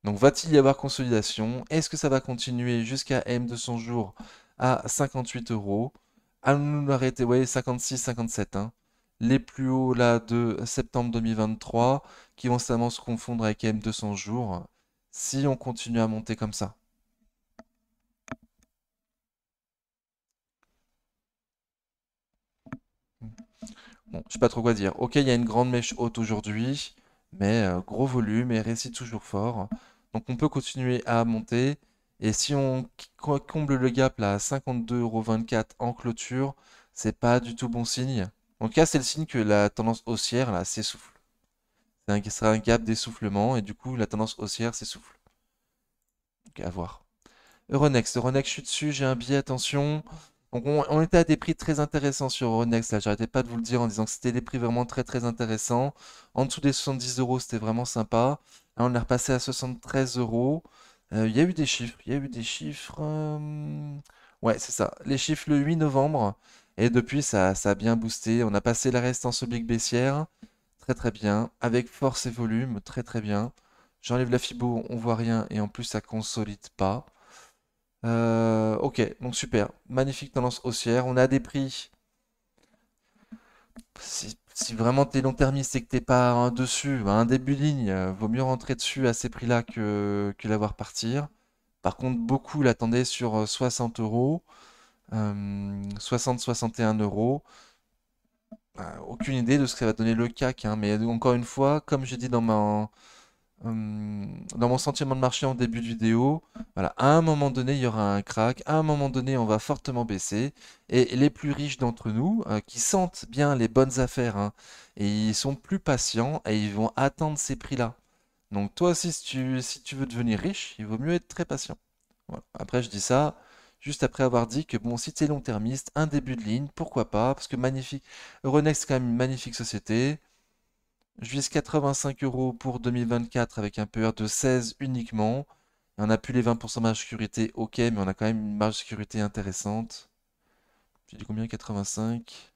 Donc va-t-il y avoir consolidation Est-ce que ça va continuer jusqu'à M200 jours à 58 euros Allons-nous arrêter Oui, 56, 57 les plus hauts là de septembre 2023 qui vont certainement se confondre avec M200 jours si on continue à monter comme ça. Bon, je sais pas trop quoi dire. Ok, il y a une grande mèche haute aujourd'hui, mais euh, gros volume et récit toujours fort. Donc on peut continuer à monter. Et si on comble le gap là à 52,24€ en clôture, c'est pas du tout bon signe. Donc cas, c'est le signe que la tendance haussière, là, s'essouffle. Ce sera un gap d'essoufflement, et du coup, la tendance haussière s'essouffle. Donc à voir. Euronext, Euronext, je suis dessus, j'ai un billet, attention. on, était à des prix très intéressants sur Euronext, là, j'arrêtais pas de vous le dire en disant que c'était des prix vraiment très très intéressants. En dessous des 70 euros, c'était vraiment sympa. on est repassé à 73 euros. Euh, il y a eu des chiffres, il y a eu des chiffres. Euh, ouais, c'est ça. Les chiffres le 8 novembre, et depuis, ça, a bien boosté. On a passé la résistance oblique baissière. Très très bien. Avec force et volume, très très bien. J'enlève la fibo, on voit rien. Et en plus, ça consolide pas. Euh, ok, donc super. Magnifique tendance haussière. On a des prix. Si, vraiment, vraiment t'es long termiste et que t'es pas dessus, un début ligne, ligne, euh, vaut mieux rentrer dessus à ces prix-là que, que l'avoir partir. Par contre, beaucoup l'attendaient sur 60 euh, euros. 60-61 euh, euros. Bah, aucune idée de ce que ça va donner le CAC, hein, mais encore une fois, comme j'ai dit dans, ma, euh, dans mon sentiment de marché en début de vidéo, voilà, à un moment donné, il y aura un crack, à un moment donné, on va fortement baisser, et les plus riches d'entre nous, euh, qui sentent bien les bonnes affaires, hein, et ils sont plus patients, et ils vont attendre ces prix-là. Donc toi aussi, si tu, si tu veux devenir riche, il vaut mieux être très patient. Après, je dis ça, juste après avoir dit que bon, si t'es long-termiste, un début de ligne, pourquoi pas, parce que magnifique, Euronext c'est quand même une magnifique société. Je 85 euros pour 2024 avec un PER de 16 uniquement. on n'a plus les 20% de marge de sécurité, ok, mais on a quand même une marge de sécurité intéressante. J'ai dit combien 85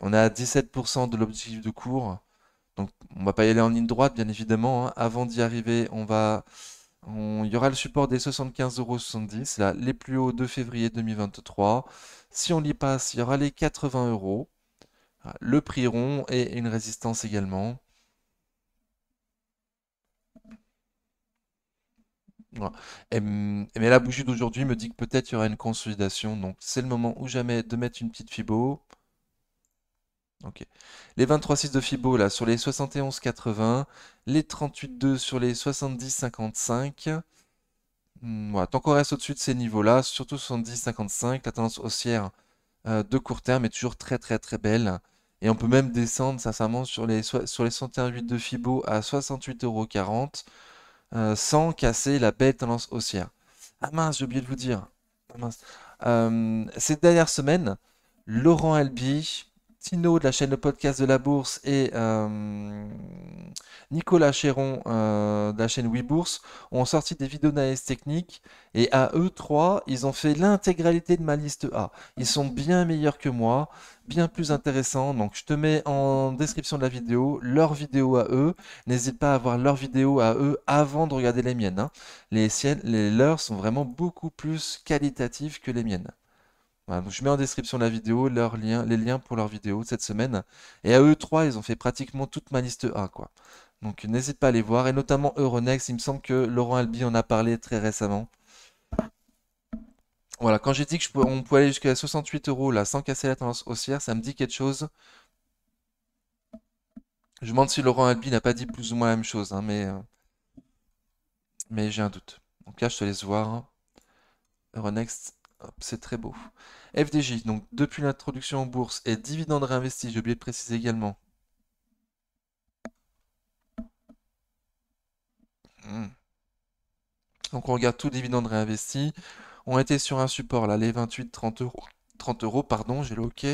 on est à 17% de l'objectif de cours. Donc on va pas y aller en ligne droite, bien évidemment. Hein. Avant d'y arriver, on va il y aura le support des 75,70 les plus hauts de février 2023. Si on y passe, il y aura les 80 euros. Ah, le prix rond et une résistance également. mais la bougie d'aujourd'hui me dit que peut-être il y aura une consolidation. Donc c'est le moment ou jamais de mettre une petite fibo. Ok. Les 23,6 de Fibo là sur les 71,80. Les 38,2 sur les 70,55. Hmm, tant qu'on reste au-dessus de ces niveaux-là, surtout 70,55, la tendance haussière euh, de court terme est toujours très très très belle. Et on peut même descendre sincèrement sur les, sur les 61,8 de Fibo à 68,40 euh, sans casser la belle tendance haussière. Ah mince, j'ai oublié de vous dire. Cette dernière semaine, ces dernières Laurent Albi, Tino de la chaîne de podcast de la Bourse et euh, Nicolas Chéron euh, de la chaîne Bourse ont sorti des vidéos d'analyse technique et à eux trois, ils ont fait l'intégralité de ma liste A. Ils sont bien meilleurs que moi, bien plus intéressants. Donc je te mets en description de la vidéo leur vidéo à eux. N'hésite pas à voir leur vidéo à eux avant de regarder les miennes. Hein. Les siennes, les leurs sont vraiment beaucoup plus qualitatives que les miennes je mets en description la vidéo leurs liens, les liens pour leurs vidéos cette semaine. Et à eux trois, ils ont fait pratiquement toute ma liste A. Quoi. Donc n'hésite pas à les voir. Et notamment Euronext, il me semble que Laurent Albi en a parlé très récemment. Voilà, quand j'ai dit qu'on pouvait aller jusqu'à 68 euros là, sans casser la tendance haussière, ça me dit quelque chose. Je me demande si Laurent Albi n'a pas dit plus ou moins la même chose, hein, mais, euh, mais j'ai un doute. Donc là, je te laisse voir. Euronext, c'est très beau. FDJ, donc depuis l'introduction en bourse et dividendes réinvestis, j'ai oublié de préciser également. Hmm. Donc on regarde tout dividendes réinvesti. On était sur un support là, les 28, 30 euros. 30 euros, pardon, j'ai le OK.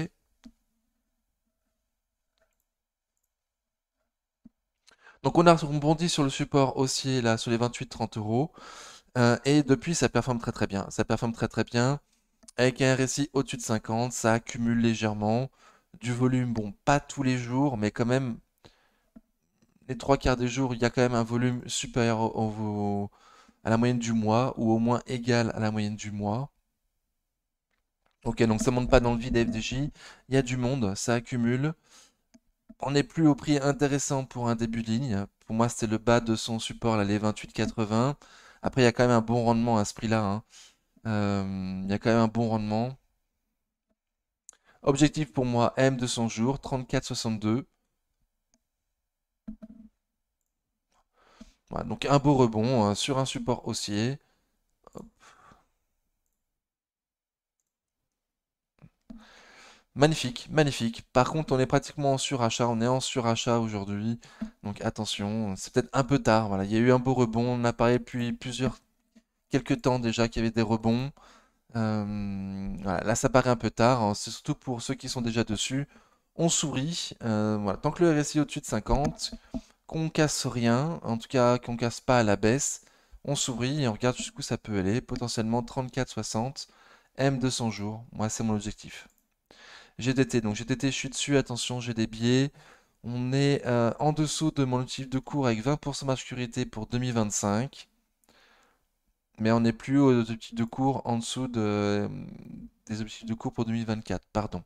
Donc on a rebondi sur le support haussier là, sur les 28, 30 euros. Euh, et depuis, ça performe très très bien. Ça performe très très bien. Avec un RSI au-dessus de 50, ça accumule légèrement. Du volume, bon, pas tous les jours, mais quand même, les trois quarts des jours, il y a quand même un volume supérieur à la moyenne du mois, ou au moins égal à la moyenne du mois. Ok, donc ça monte pas dans le vide FDJ. Il y a du monde, ça accumule. On n'est plus au prix intéressant pour un début de ligne. Pour moi, c'était le bas de son support, là, les 28,80. Après, il y a quand même un bon rendement à ce prix-là. Hein. Euh, il y a quand même un bon rendement. Objectif pour moi, M 200 jours, 34,62. Voilà, donc un beau rebond hein, sur un support haussier. Magnifique, magnifique. Par contre, on est pratiquement en surachat. On est en surachat aujourd'hui. Donc attention, c'est peut-être un peu tard. Voilà, il y a eu un beau rebond. On a parlé depuis plusieurs, quelques temps déjà qu'il y avait des rebonds. Euh, là, ça paraît un peu tard. Hein. C'est surtout pour ceux qui sont déjà dessus. On sourit. Euh, tant que le RSI au-dessus de 50, qu'on casse rien, en tout cas qu'on casse pas à la baisse, on sourit et on regarde jusqu'où ça peut aller. Potentiellement 34,60 M200 jours. Moi, c'est mon objectif. GTT. Donc GTT, je suis dessus, attention, j'ai des biais. On est euh, en dessous de mon objectif de cours avec 20% maturité pour 2025. Mais on n'est plus aux objectifs de cours en dessous de, euh, des objectifs de cours pour 2024. Pardon.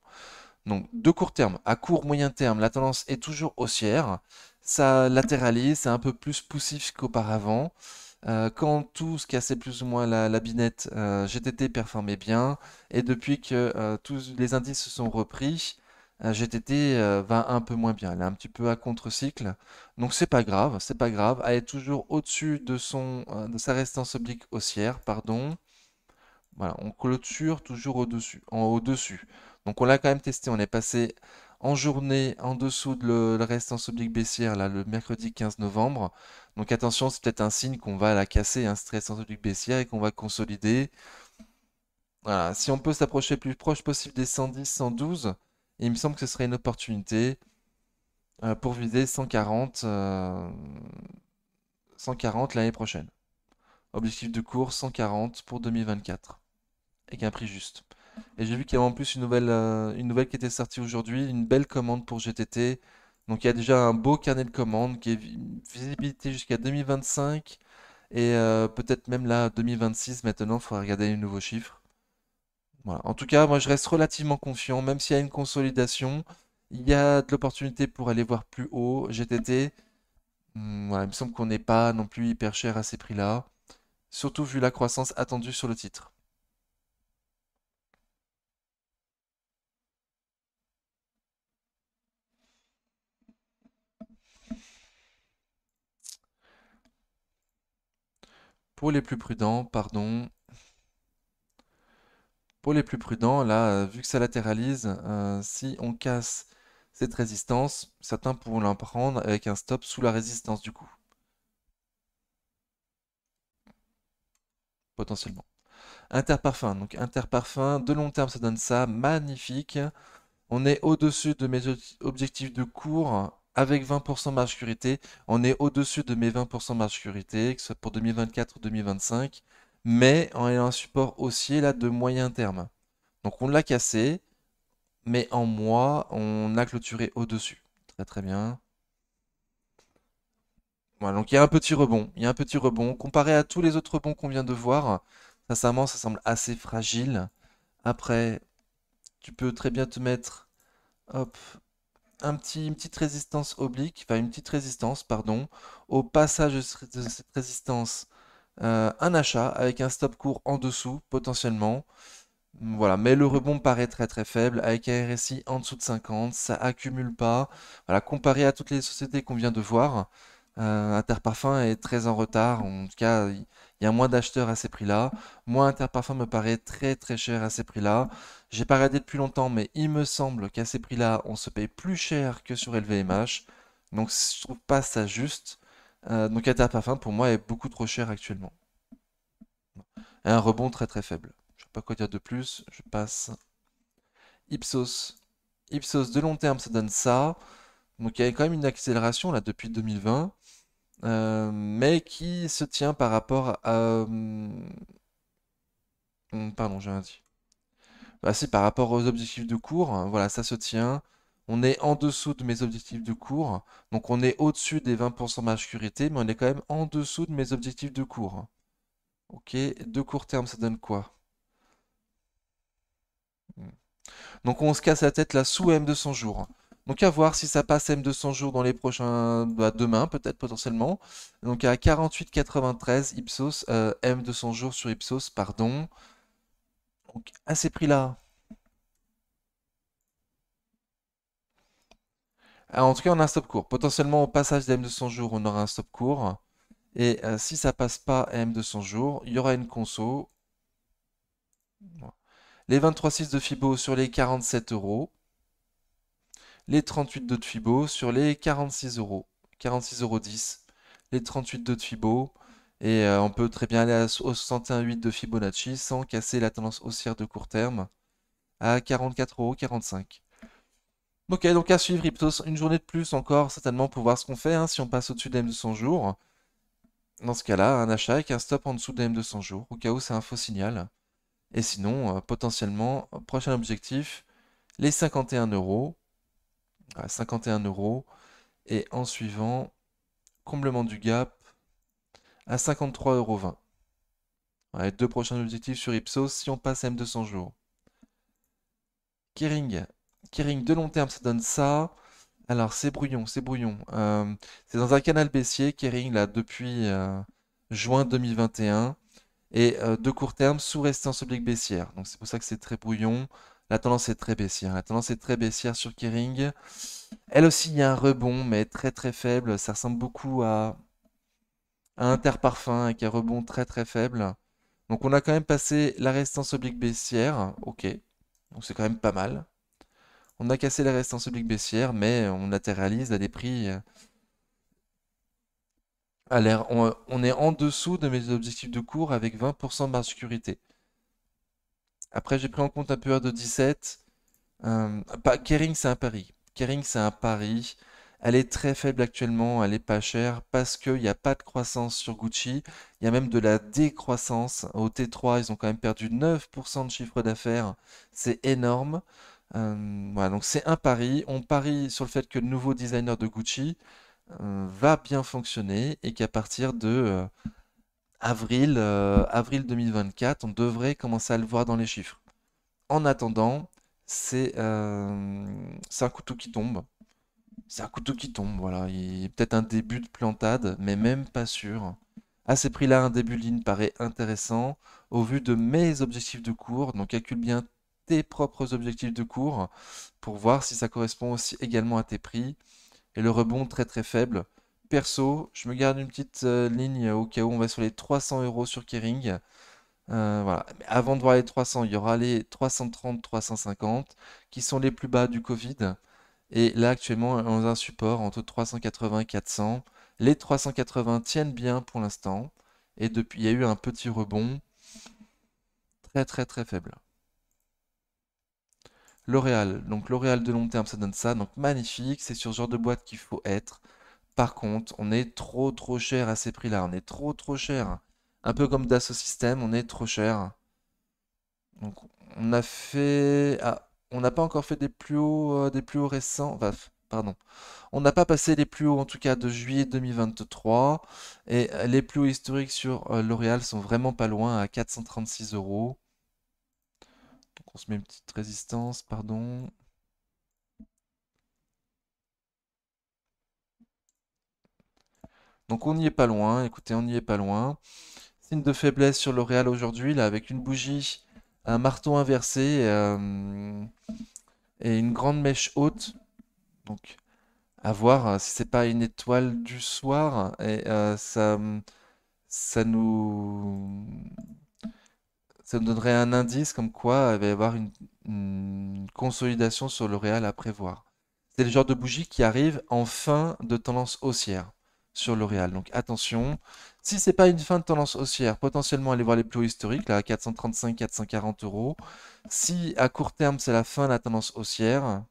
Donc de court terme à court moyen terme, la tendance est toujours haussière. Ça latéralise, c'est un peu plus poussif qu'auparavant. Euh, quand tout se cassait plus ou moins la, binette, euh, GTT performait bien. Et depuis que euh, tous les indices se sont repris, GTT va un peu moins bien. Elle est un petit peu à contre-cycle. Donc c'est pas grave, c'est pas grave. Elle est toujours au-dessus de, son, de sa restance oblique haussière, pardon. Voilà, on clôture toujours au-dessus, en au-dessus. Donc on l'a quand même testé, on est passé en journée en dessous de la le restance oblique baissière là, le mercredi 15 novembre. Donc attention, c'est peut-être un signe qu'on va la casser, un stress en oblique baissière et qu'on va consolider. Voilà, si on peut s'approcher le plus proche possible des 110, 112, il me semble que ce serait une opportunité euh, pour viser 140, 140 euh, l'année prochaine. Objectif de cours 140 pour 2024 et qu'un prix juste. Et j'ai vu qu'il y avait en plus une nouvelle, euh, une nouvelle qui était sortie aujourd'hui, une belle commande pour GTT. Donc il y a déjà un beau carnet de commandes qui est visibilité jusqu'à 2025 et euh, peut-être même là 2026 maintenant, il faudra regarder les nouveaux chiffres. En tout cas, moi je reste relativement confiant, même s'il y a une consolidation, il y a de l'opportunité pour aller voir plus haut GTT. Hmm, il me semble qu'on n'est pas non plus hyper cher à ces prix-là, surtout vu la croissance attendue sur le titre. Pour les plus prudents, pardon. Pour les plus prudents, là, euh, vu que ça latéralise, euh, si on casse cette résistance, certains pourront la prendre avec un stop sous la résistance du coup. Potentiellement. Interparfum. Donc interparfum, de long terme ça donne ça. Magnifique. On est au-dessus de mes objectifs de cours avec 20% sécurité, On est au-dessus de mes 20% marge sécurité, que ce soit pour 2024 ou 2025. Mais en est un support haussier là de moyen terme. Donc on l'a cassé, mais en mois, on a clôturé au-dessus. Très très bien. Voilà, donc il y a un petit rebond. Il y a un petit rebond. Comparé à tous les autres rebonds qu'on vient de voir, sincèrement, ça semble assez fragile. Après, tu peux très bien te mettre hop, une petite résistance oblique, enfin une petite résistance, pardon, au passage de cette résistance, euh, un achat avec un stop court en dessous potentiellement. Voilà, mais le rebond paraît très très faible avec un RSI en dessous de 50, ça accumule pas. Voilà, comparé à toutes les sociétés qu'on vient de voir, euh, Interparfum est très en retard. En tout cas, il y a moins d'acheteurs à ces prix-là. Moi, Interparfum me paraît très très cher à ces prix-là. J'ai pas regardé depuis longtemps, mais il me semble qu'à ces prix-là, on se paye plus cher que sur LVMH. Donc, je trouve pas ça juste. Euh, donc, Interparfum, pour moi, est beaucoup trop cher actuellement. Et un rebond très très faible. Je sais pas quoi dire de plus. Je passe. Ipsos. Ipsos de long terme, ça donne ça. Donc il y a quand même une accélération là depuis 2020. Euh, mais qui se tient par rapport à... Euh, hmm, pardon, j'ai dit. Bah, par rapport aux objectifs de cours, voilà, ça se tient. On est en dessous de mes objectifs de cours, donc on est au-dessus des 20% de sécurité, mais on est quand même en dessous de mes objectifs de cours. Ok, de court terme, ça donne quoi hmm. Donc on se casse la tête là sous M200 jours. Donc à voir si ça passe M200 jours dans les prochains... Bah, demain peut-être potentiellement. Donc à 48,93 Ipsos, euh, M200 jours sur Ipsos, pardon. Donc à ces prix-là. Ah, en tout cas, on a un stop court. Potentiellement, au passage des M200 jours, on aura un stop court. Et euh, si ça passe pas M200 jours, il y aura une conso. Les 23,6 de FIBO sur les 47 euros les 38 de Fibo sur les 46 euros. 46,10. les 38 de Fibo. Et euh, on peut très bien aller au 61,8 de Fibonacci sans casser la tendance haussière de court terme à euros. Ok, donc à suivre une journée de plus encore, certainement pour voir ce qu'on fait hein, si on passe au-dessus de M200 jours. Dans ce cas-là, un achat avec un stop en dessous de M200 jours, au cas où c'est un faux signal. Et sinon, euh, potentiellement, euh, prochain objectif, les 51 euros à 51 euros. Et en suivant, comblement du gap à 53,20 euros. deux prochains objectifs sur Ipsos si on passe M200 jours. Kering. Kering de long terme, ça donne ça. Alors, c'est brouillon, c'est brouillon. Euh, c'est dans un canal baissier, Kering, là, depuis euh, juin 2021. Et euh, de court terme, sous résistance oblique baissière. Donc, c'est pour ça que c'est très brouillon. La tendance est très baissière. La tendance est très baissière sur Kering. Elle aussi, il y a un rebond, mais très très faible. Ça ressemble beaucoup à, à Interparfum avec un rebond très très faible. Donc on a quand même passé la résistance oblique baissière. Ok. Donc c'est quand même pas mal. On a cassé la résistance oblique baissière, mais on latéralise à des prix. Euh, on, on est en dessous de mes objectifs de cours avec 20% de marge de sécurité. Après, j'ai pris en compte un peu de 17. Euh, Kering, c'est un pari. Kering, c'est un pari. Elle est très faible actuellement, elle est pas chère parce qu'il n'y a pas de croissance sur Gucci. Il y a même de la décroissance. Au T3, ils ont quand même perdu 9% de chiffre d'affaires. C'est énorme. Euh, voilà, donc c'est un pari. On parie sur le fait que le nouveau designer de Gucci euh, va bien fonctionner et qu'à partir de avril, euh, avril 2024, on devrait commencer à le voir dans les chiffres. En attendant, c'est euh, un couteau qui tombe. C'est un couteau qui tombe, voilà. Il peut-être un début de plantade, mais même pas sûr. À ces prix-là, un début de ligne paraît intéressant. Au vu de mes objectifs de cours, donc calcule bien tes propres objectifs de cours pour voir si ça correspond aussi également à tes prix. Et le rebond très très faible, perso. Je me garde une petite euh, ligne au cas où on va sur les 300 euros sur Kering. Euh, avant de voir les 300, il y aura les 330, 350 qui sont les plus bas du Covid. Et là, actuellement, on a un support entre 380 et 400. Les 380 tiennent bien pour l'instant. Et depuis, il y a eu un petit rebond très, très, très faible. L'Oréal. Donc, L'Oréal de long terme, ça donne ça. Donc, magnifique. C'est sur ce genre de boîte qu'il faut être. Par contre, on est trop trop cher à ces prix-là. On est trop trop cher. Un peu comme Dassault System, on est trop cher. Donc on a fait... Ah, on n'a pas encore fait des plus hauts, euh, des plus récents. Vaf, pardon. On n'a pas passé les plus hauts en tout cas de juillet 2023. Et euh, les plus hauts historiques sur euh, L'Oréal sont vraiment pas loin à 436 euros. Donc on se met une petite résistance, pardon. Donc on n'y est pas loin, écoutez, on n'y est pas loin. Signe de faiblesse sur L'Oréal aujourd'hui, là, avec une bougie, un marteau inversé euh, et, une grande mèche haute. Donc à voir euh, si c'est pas une étoile du soir et euh, ça, nous ça donnerait un indice comme quoi il va y avoir une consolidation sur L'Oréal à prévoir. C'est le genre de bougie qui arrive en fin de tendance haussière sur L'Oréal. Donc attention, si c'est pas une fin de tendance haussière, potentiellement aller voir les plus hauts historiques, là à 435-440 euros. Si à court terme c'est la fin de la tendance haussière,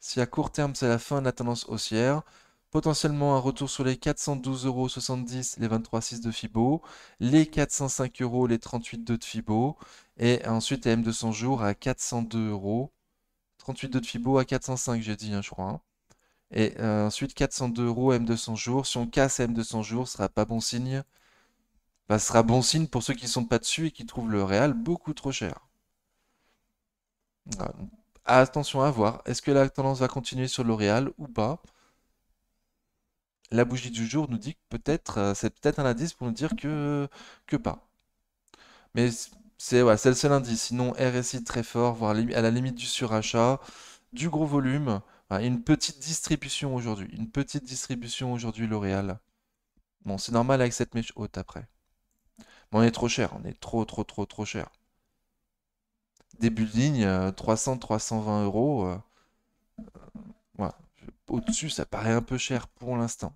si à court terme c'est la fin de la tendance haussière, potentiellement un retour sur les 412,70 les 23,6 de Fibo, les 405 euros, les 38,2 de Fibo, et ensuite M200 jours à 402 euros. 38 de Fibo à 405, j'ai dit, hein, je crois. Hein. Et euh, ensuite, 402 euros M200 jours. Si on casse M200 jours, sera pas bon signe. Bah, sera bon signe pour ceux qui ne sont pas dessus et qui trouvent le Real beaucoup trop cher. Ah, attention à voir. Est-ce que la tendance va continuer sur le ou pas La bougie du jour nous dit que peut-être, euh, c'est peut-être un indice pour nous dire que, que pas. Mais c'est ouais, le seul indice. Sinon, RSI très fort, voire à la limite du surachat, du gros volume, une petite distribution aujourd'hui. Une petite distribution aujourd'hui, L'Oréal. Bon, c'est normal avec cette mèche haute après. Mais on est trop cher, on est trop, trop, trop, trop cher. Début de ligne, 300, euh, 320 euros. Euh, euh, Au-dessus, ça paraît un peu cher pour l'instant.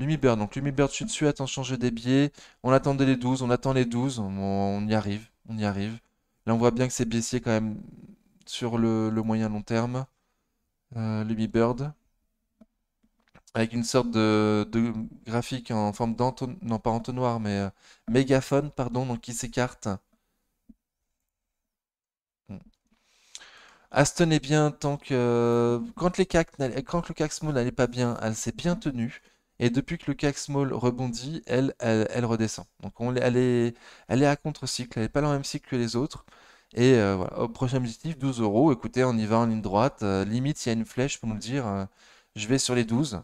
Lumibird, donc Lumibird, je suis dessus, attends, changer des biais. On attendait les 12, on attend les 12, on, y arrive, on y arrive. Là, on voit bien que c'est baissier quand même sur le, moyen long terme. Euh, Lumibird. Avec une sorte de, graphique en forme d'entonnoir, non pas entonnoir, mais euh, mégaphone, pardon, donc qui s'écarte. Hmm. Aston est bien tant que. Euh, quand, quand le CAC Small n'allait pas bien, elle s'est bien tenue. Et depuis que le CAC Small rebondit, elle, elle, redescend. Donc elle, est, elle est à contre-cycle, elle n'est pas dans le même cycle que les autres. Et euh, voilà, au prochain objectif, 12 euros. Écoutez, on y va en ligne droite. Euh, limite, il y a une flèche pour nous dire euh, je vais sur les 12.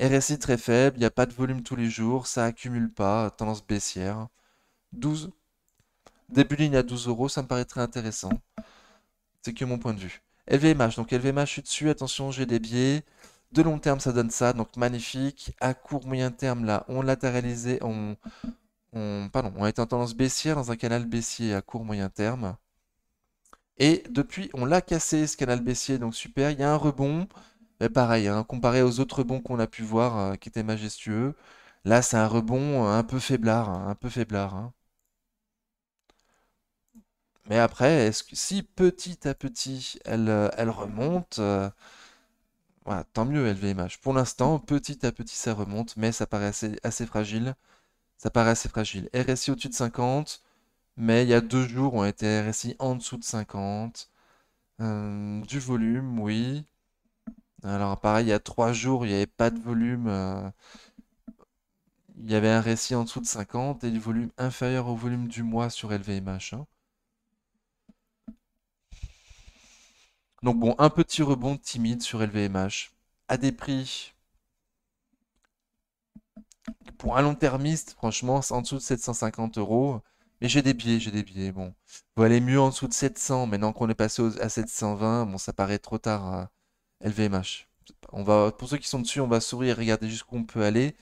RSI très faible, il n'y a pas de volume tous les jours, ça accumule pas, tendance baissière. 12. Début ligne à 12 euros, ça me paraît très intéressant. C'est que mon point de vue. LVMH, donc LVMH, je suis dessus, attention, j'ai des biais. De long terme, ça donne ça, donc magnifique. À court, moyen terme, là, on latéralisé, on, on, pardon, on est en tendance baissière dans un canal baissier à court, moyen terme. Et depuis, on l'a cassé ce canal baissier, donc super. Il y a un rebond, mais pareil, hein, comparé aux autres rebonds qu'on a pu voir, euh, qui étaient majestueux. Là, c'est un rebond euh, un peu faiblard, hein, un peu faiblard. Hein. Mais après, si petit à petit, elle, euh, elle remonte, tant mieux LVMH. Pour l'instant, petit à petit, ça remonte, mais ça paraît assez, fragile. Ça paraît assez fragile. RSI au-dessus de 50, mais il y a deux jours, on était RSI en dessous de 50. Euh, du volume, oui. Alors pareil, il y a trois jours, il n'y avait pas de volume. Euh, il y avait un RSI en dessous de 50 et du volume inférieur au volume du mois sur LVMH. Hein. Donc bon, un petit rebond timide sur LVMH, à des prix pour un long-termiste, franchement, en dessous de 750 euros. Mais j'ai des billets, j'ai des billets. Bon, faut aller mieux en dessous de 700. Maintenant qu'on est passé à 720, bon, ça paraît trop tard à LVMH. On va, pour ceux qui sont dessus, on va sourire et regarder jusqu'où on peut aller.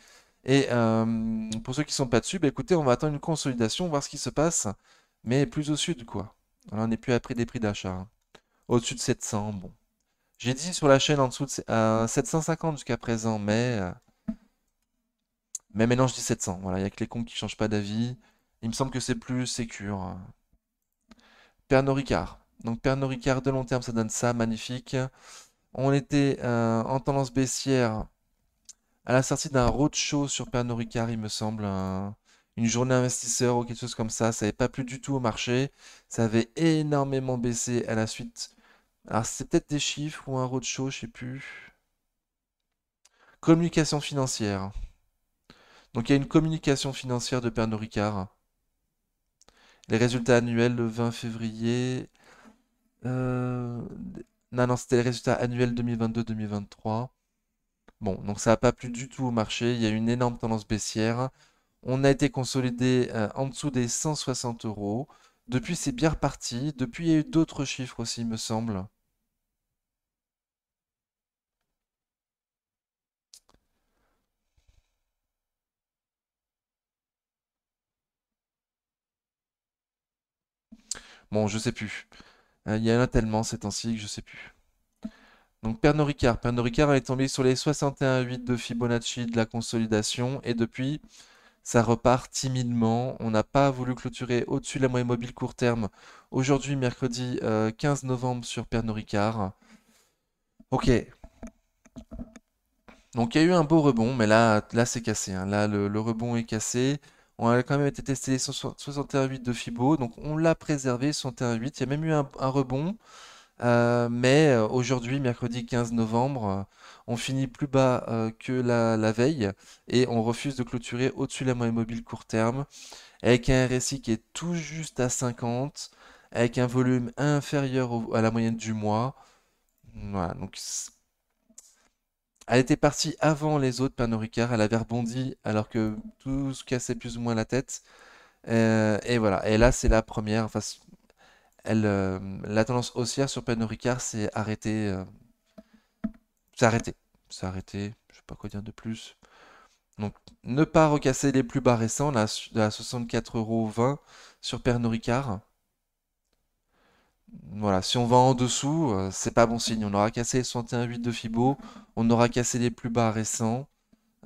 Et euh, pour ceux qui sont pas dessus, bah, écoutez, on va attendre une consolidation, voir ce qui se passe, mais plus au sud, quoi. Alors, on n'est plus à prix des prix d'achat. Hein. Au-dessus de 700, bon. J'ai dit sur la chaîne en dessous de 750 euh, jusqu'à présent, mais... Euh, mais maintenant, je dis 700. Voilà, il n'y a que les comptes qui ne changent pas d'avis. Il me semble que c'est plus sécure. Pernod Ricard. Donc Pernod Ricard de long terme, ça donne ça, magnifique. On était euh, en tendance baissière à la sortie d'un roadshow sur Pernod Ricard, il me semble. une journée investisseur ou quelque chose comme ça. Ça n'avait pas plu du tout au marché. Ça avait énormément baissé à la suite alors c'est peut-être des chiffres ou un roadshow, je sais plus. Communication financière. Donc il y a une communication financière de Pernod Ricard. Les résultats annuels le 20 février. Euh, non, non, c'était les résultats annuels 2022-2023. Bon, donc ça n'a pas plu du tout au marché. Il y a eu une énorme tendance baissière. On a été consolidé euh, en dessous des 160 euros. Depuis, c'est bien reparti. Depuis, il y a eu d'autres chiffres aussi, il me semble. Bon, je sais plus. Euh, il y en a tellement ces temps-ci que je sais plus. Donc Pernod Ricard. Pernod Ricard est tombé sur les 61,8 de Fibonacci de la consolidation et depuis, ça repart timidement. On n'a pas voulu clôturer au-dessus de la moyenne mobile court terme aujourd'hui, mercredi 15 euh, novembre sur Pernod Ricard. Ok. Donc il y a eu un beau rebond, mais là, là c'est cassé. Hein. Là, le, rebond est cassé. On a quand même été testé les 61-8 de Fibo, donc on l'a préservé terre8 Il y a même eu un, rebond, euh, mais euh, aujourd'hui, mercredi 15 novembre, euh, on finit plus bas que la, veille et on refuse de clôturer au-dessus de la moyenne mobile court terme avec un RSI qui est tout juste à 50, avec un volume inférieur à la moyenne du mois. Voilà, donc elle était partie avant les autres Pernod Ricard. Elle avait rebondi alors que tout se cassait plus ou moins la tête. Euh, et voilà. Et là, c'est la première. Enfin, elle, euh, la tendance haussière sur Pernod Ricard, s'est arrêté. Euh, s'est arrêtée, Je sais pas quoi dire de plus. Donc, ne pas recasser les plus bas récents, là, à 64,20€ sur Pernod Ricard. Voilà, si on va en dessous, euh, c'est pas bon signe. On aura cassé les 61,8 de Fibo, on aura cassé les plus bas récents.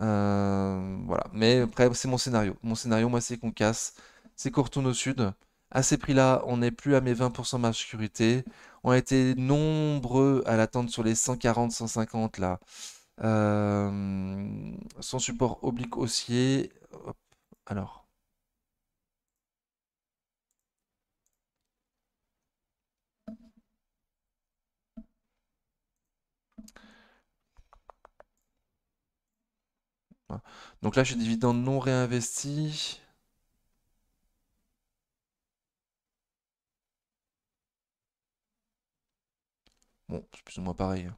Euh, voilà, mais après, c'est mon scénario. Mon scénario, moi, c'est qu'on casse, c'est qu'on retourne au sud. À ces prix-là, on n'est plus à mes 20% de ma sécurité. On a été nombreux à l'attente sur les 140, 150 là. Euh, sans support oblique haussier. Hop. Alors, Donc là, j'ai dividendes non réinvestis. Bon, c'est plus ou moins pareil. Hein.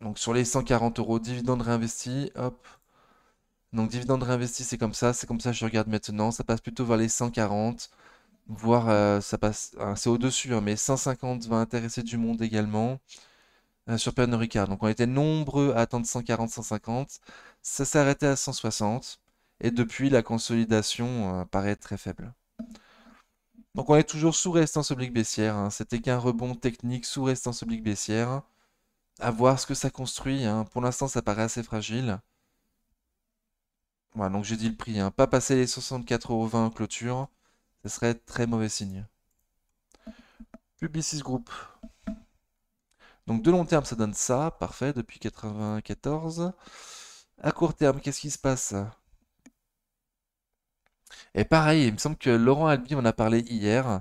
Donc sur les 140 euros, dividendes réinvestis, hop. Donc dividendes réinvestis, c'est comme ça. C'est comme ça que je regarde maintenant. Ça passe plutôt vers les 140. Voire, euh, ça passe... c'est au-dessus, hein, mais 150 va intéresser du monde également. Euh, sur Pernod Ricard. Donc on était nombreux à attendre 140, 150. Ça s'est arrêté à 160. Et mm. depuis, la consolidation euh, paraît très faible. Donc on est toujours sous résistance oblique baissière. Hein. C'était qu'un rebond technique sous résistance oblique baissière. À voir ce que ça construit. Hein. Pour l'instant, ça paraît assez fragile. Voilà, donc j'ai dit le prix. Hein. Pas passer les 64,20€ en clôture. Ce serait très mauvais signe. Publicis Group. Donc de long terme, ça donne ça, parfait, depuis 94. À court terme, qu'est-ce qui se passe Et pareil, il me semble que Laurent Albi en a parlé hier.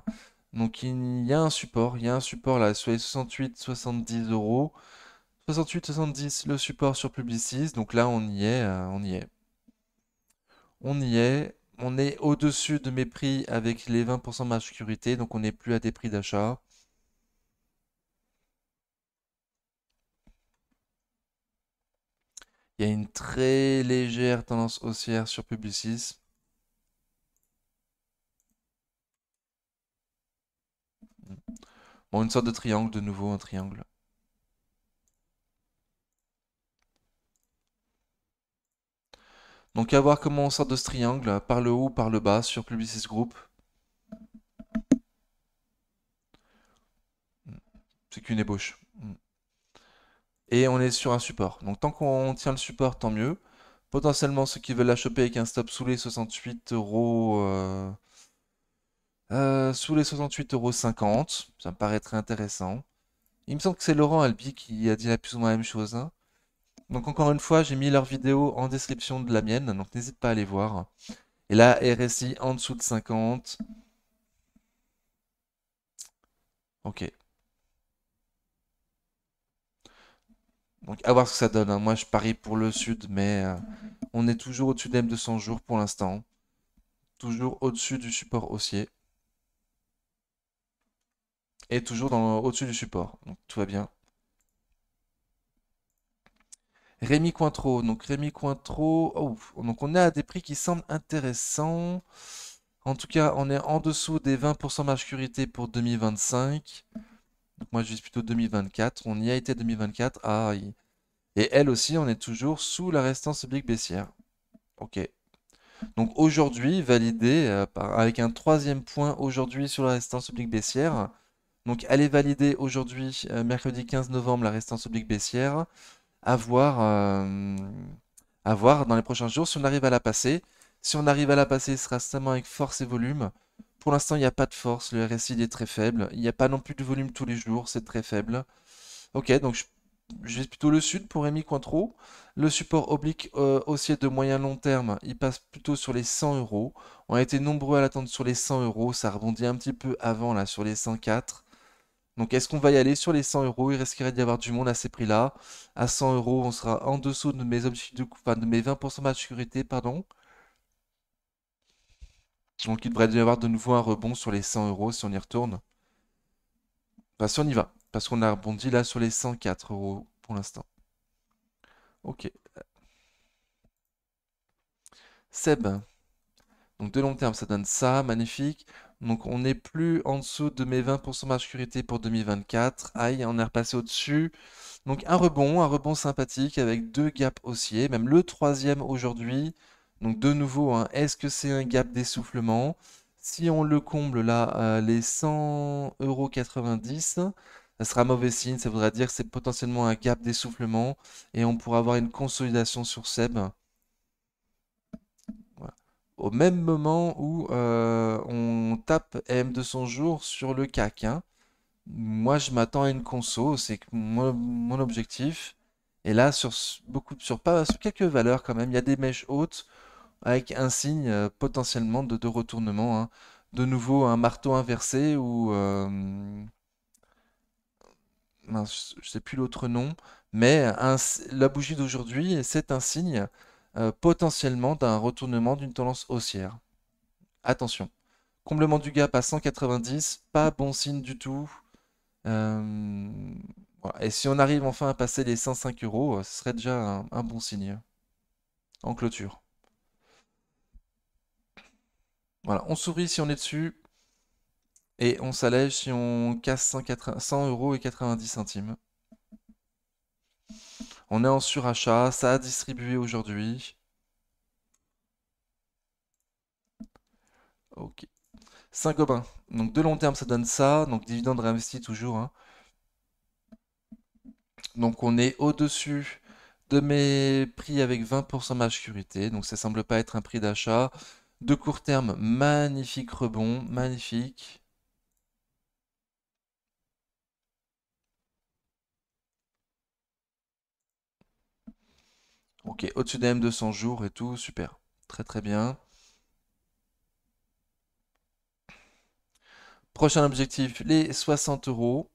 Donc il y a un support, il y a un support là, soit les 68, 70 euros. 68, 70, le support sur Publicis. Donc là, on y est, euh, on y est. On y est. On est au-dessus de mes prix avec les 20% ma sécurité, donc on n'est plus à des prix d'achat. Il y a une très légère tendance haussière sur Publicis. Bon, une sorte de triangle, de nouveau un triangle. Donc à voir comment on sort de ce triangle, par le haut, par le bas, sur Publicis Group. C'est qu'une ébauche et on est sur un support. Donc tant qu'on tient le support, tant mieux. Potentiellement, ceux qui veulent la choper avec un stop sous les 68 euros. Euh, euh, sous les 68,50€, ça me paraît très intéressant. Il me semble que c'est Laurent Albi qui a dit la plus ou moins la même chose. Hein. Donc encore une fois, j'ai mis leur vidéo en description de la mienne, donc n'hésite pas à aller voir. Et là, RSI en dessous de 50. Ok. Donc à voir ce que ça donne. Hein. Moi, je parie pour le sud, mais euh, on est toujours au-dessus de M200 jours pour l'instant. Toujours au-dessus du support haussier. Et toujours au-dessus du support. Donc tout va bien. Rémi Cointreau. Donc Rémi Cointreau. Oh, donc on est à des prix qui semblent intéressants. En tout cas, on est en dessous des 20% marge pour 2025. Donc moi je vise plutôt 2024. On y a été 2024. Ah, Et elle aussi, on est toujours sous la résistance oblique baissière. Ok. Donc aujourd'hui, validé euh, avec un troisième point aujourd'hui sur la résistance oblique baissière. Donc est valider aujourd'hui, euh, mercredi 15 novembre, la résistance oblique baissière. A voir, euh, voir dans les prochains jours si on arrive à la passer. Si on arrive à la passer, ce sera seulement avec force et volume. Pour l'instant, il n'y a pas de force, le RSI est très faible. Il n'y a pas non plus de volume tous les jours, c'est très faible. Ok, donc je, vais plutôt le sud pour Rémi Cointreau. Le support oblique euh, haussier de moyen long terme, il passe plutôt sur les 100 euros. On a été nombreux à l'attendre sur les 100 euros, ça rebondit un petit peu avant là sur les 104. Donc est-ce qu'on va y aller sur les 100 euros Il risquerait d'y avoir du monde à ces prix-là. À 100 euros, on sera en dessous de mes objectifs de, enfin, de mes 20% de maturité, pardon. Donc il devrait y avoir de nouveau un rebond sur les 100 euros si on y retourne. si on y va. Parce qu'on a rebondi là sur les 104 euros pour l'instant. Ok. Seb. Donc de long terme, ça donne ça. Magnifique. Donc on n'est plus en dessous de mes 20% maturité pour 2024. Aïe, on est repassé au-dessus. Donc un rebond, un rebond sympathique avec deux gaps haussiers. Même le troisième aujourd'hui. Donc de nouveau, hein, est-ce que c'est un gap d'essoufflement Si on le comble là, à euh, les 100,90€, ça sera mauvais signe. Ça voudrait dire que c'est potentiellement un gap d'essoufflement et on pourra avoir une consolidation sur SEB. Au même moment où euh, on tape m de son jour sur le CAC. Hein, moi, je m'attends à une conso. C'est mon, objectif. Et là, sur, beaucoup, sur quelques valeurs quand même, il y a des mèches hautes avec un signe euh, potentiellement de retournement, hein. De nouveau, un marteau inversé ou. Euh, je ne sais plus l'autre nom, mais la bougie d'aujourd'hui, c'est un signe euh, potentiellement d'un retournement d'une tendance haussière. Attention. Comblement du gap à 190, pas bon signe du tout. Et si on arrive enfin à passer les 105 euros, ce serait déjà un bon signe en clôture. Voilà, on sourit si on est dessus. Et on s'allège si on casse 100 euros et 90 centimes. On est en surachat, ça a distribué aujourd'hui. Ok. Saint-Gobain. Donc de long terme, ça donne ça. Donc dividende réinvesti toujours. Hein. Donc on est au-dessus de mes prix avec 20% ma sécurité. Donc ça semble pas être un prix d'achat. De court terme, magnifique rebond, magnifique. Ok, au-dessus des M200 jours et tout, super. Très très bien. Prochain objectif, les 60 euros.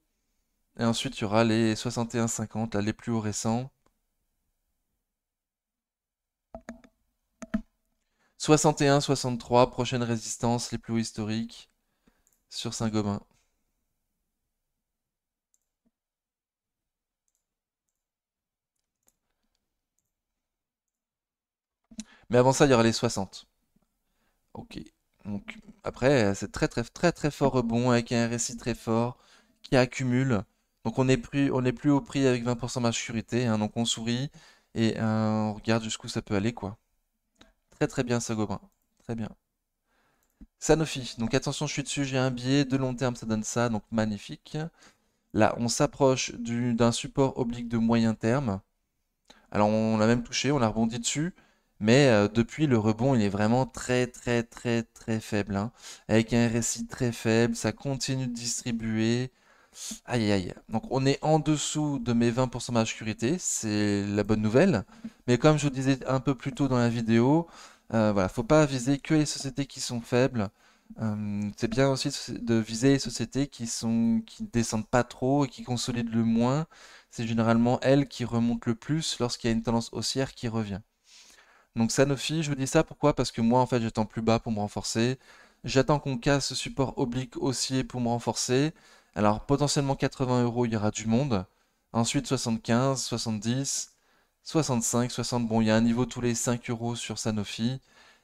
Et ensuite, il y aura les 61,50, les plus hauts récents. 61-63, prochaine résistance, les plus historiques sur Saint-Gobain. Mais avant ça, il y aura les 60. Ok. Donc après, c'est très très très très fort rebond avec un récit très fort qui accumule. Donc on n'est plus, on est plus au prix avec 20% maturité. Hein, donc on sourit et euh, on regarde jusqu'où ça peut aller quoi. Très bien ça, gobain Très bien. Sanofi. Donc attention, je suis dessus, j'ai un biais. De long terme, ça donne ça. Donc magnifique. Là, on s'approche d'un support oblique de moyen terme. Alors on l'a même touché, on a rebondi dessus. Mais euh, depuis, le rebond, il est vraiment très, très, très, très faible. Hein. Avec un récit très faible, ça continue de distribuer. Aïe, aïe. Donc, on est en dessous de mes 20% de sécurité. C'est la bonne nouvelle. Mais comme je vous disais un peu plus tôt dans la vidéo, il euh, voilà, faut pas viser que les sociétés qui sont faibles. Euh, c'est bien aussi de viser les sociétés qui sont qui descendent pas trop et qui consolident le moins. C'est généralement elles qui remontent le plus lorsqu'il y a une tendance haussière qui revient. Donc Sanofi, je vous dis ça pourquoi Parce que moi en fait j'attends plus bas pour me renforcer. J'attends qu'on casse ce support oblique haussier pour me renforcer. Alors potentiellement 80 euros, il y aura du monde. Ensuite 75, 70, 65, 60. Bon, il y a un niveau tous les 5 euros sur Sanofi.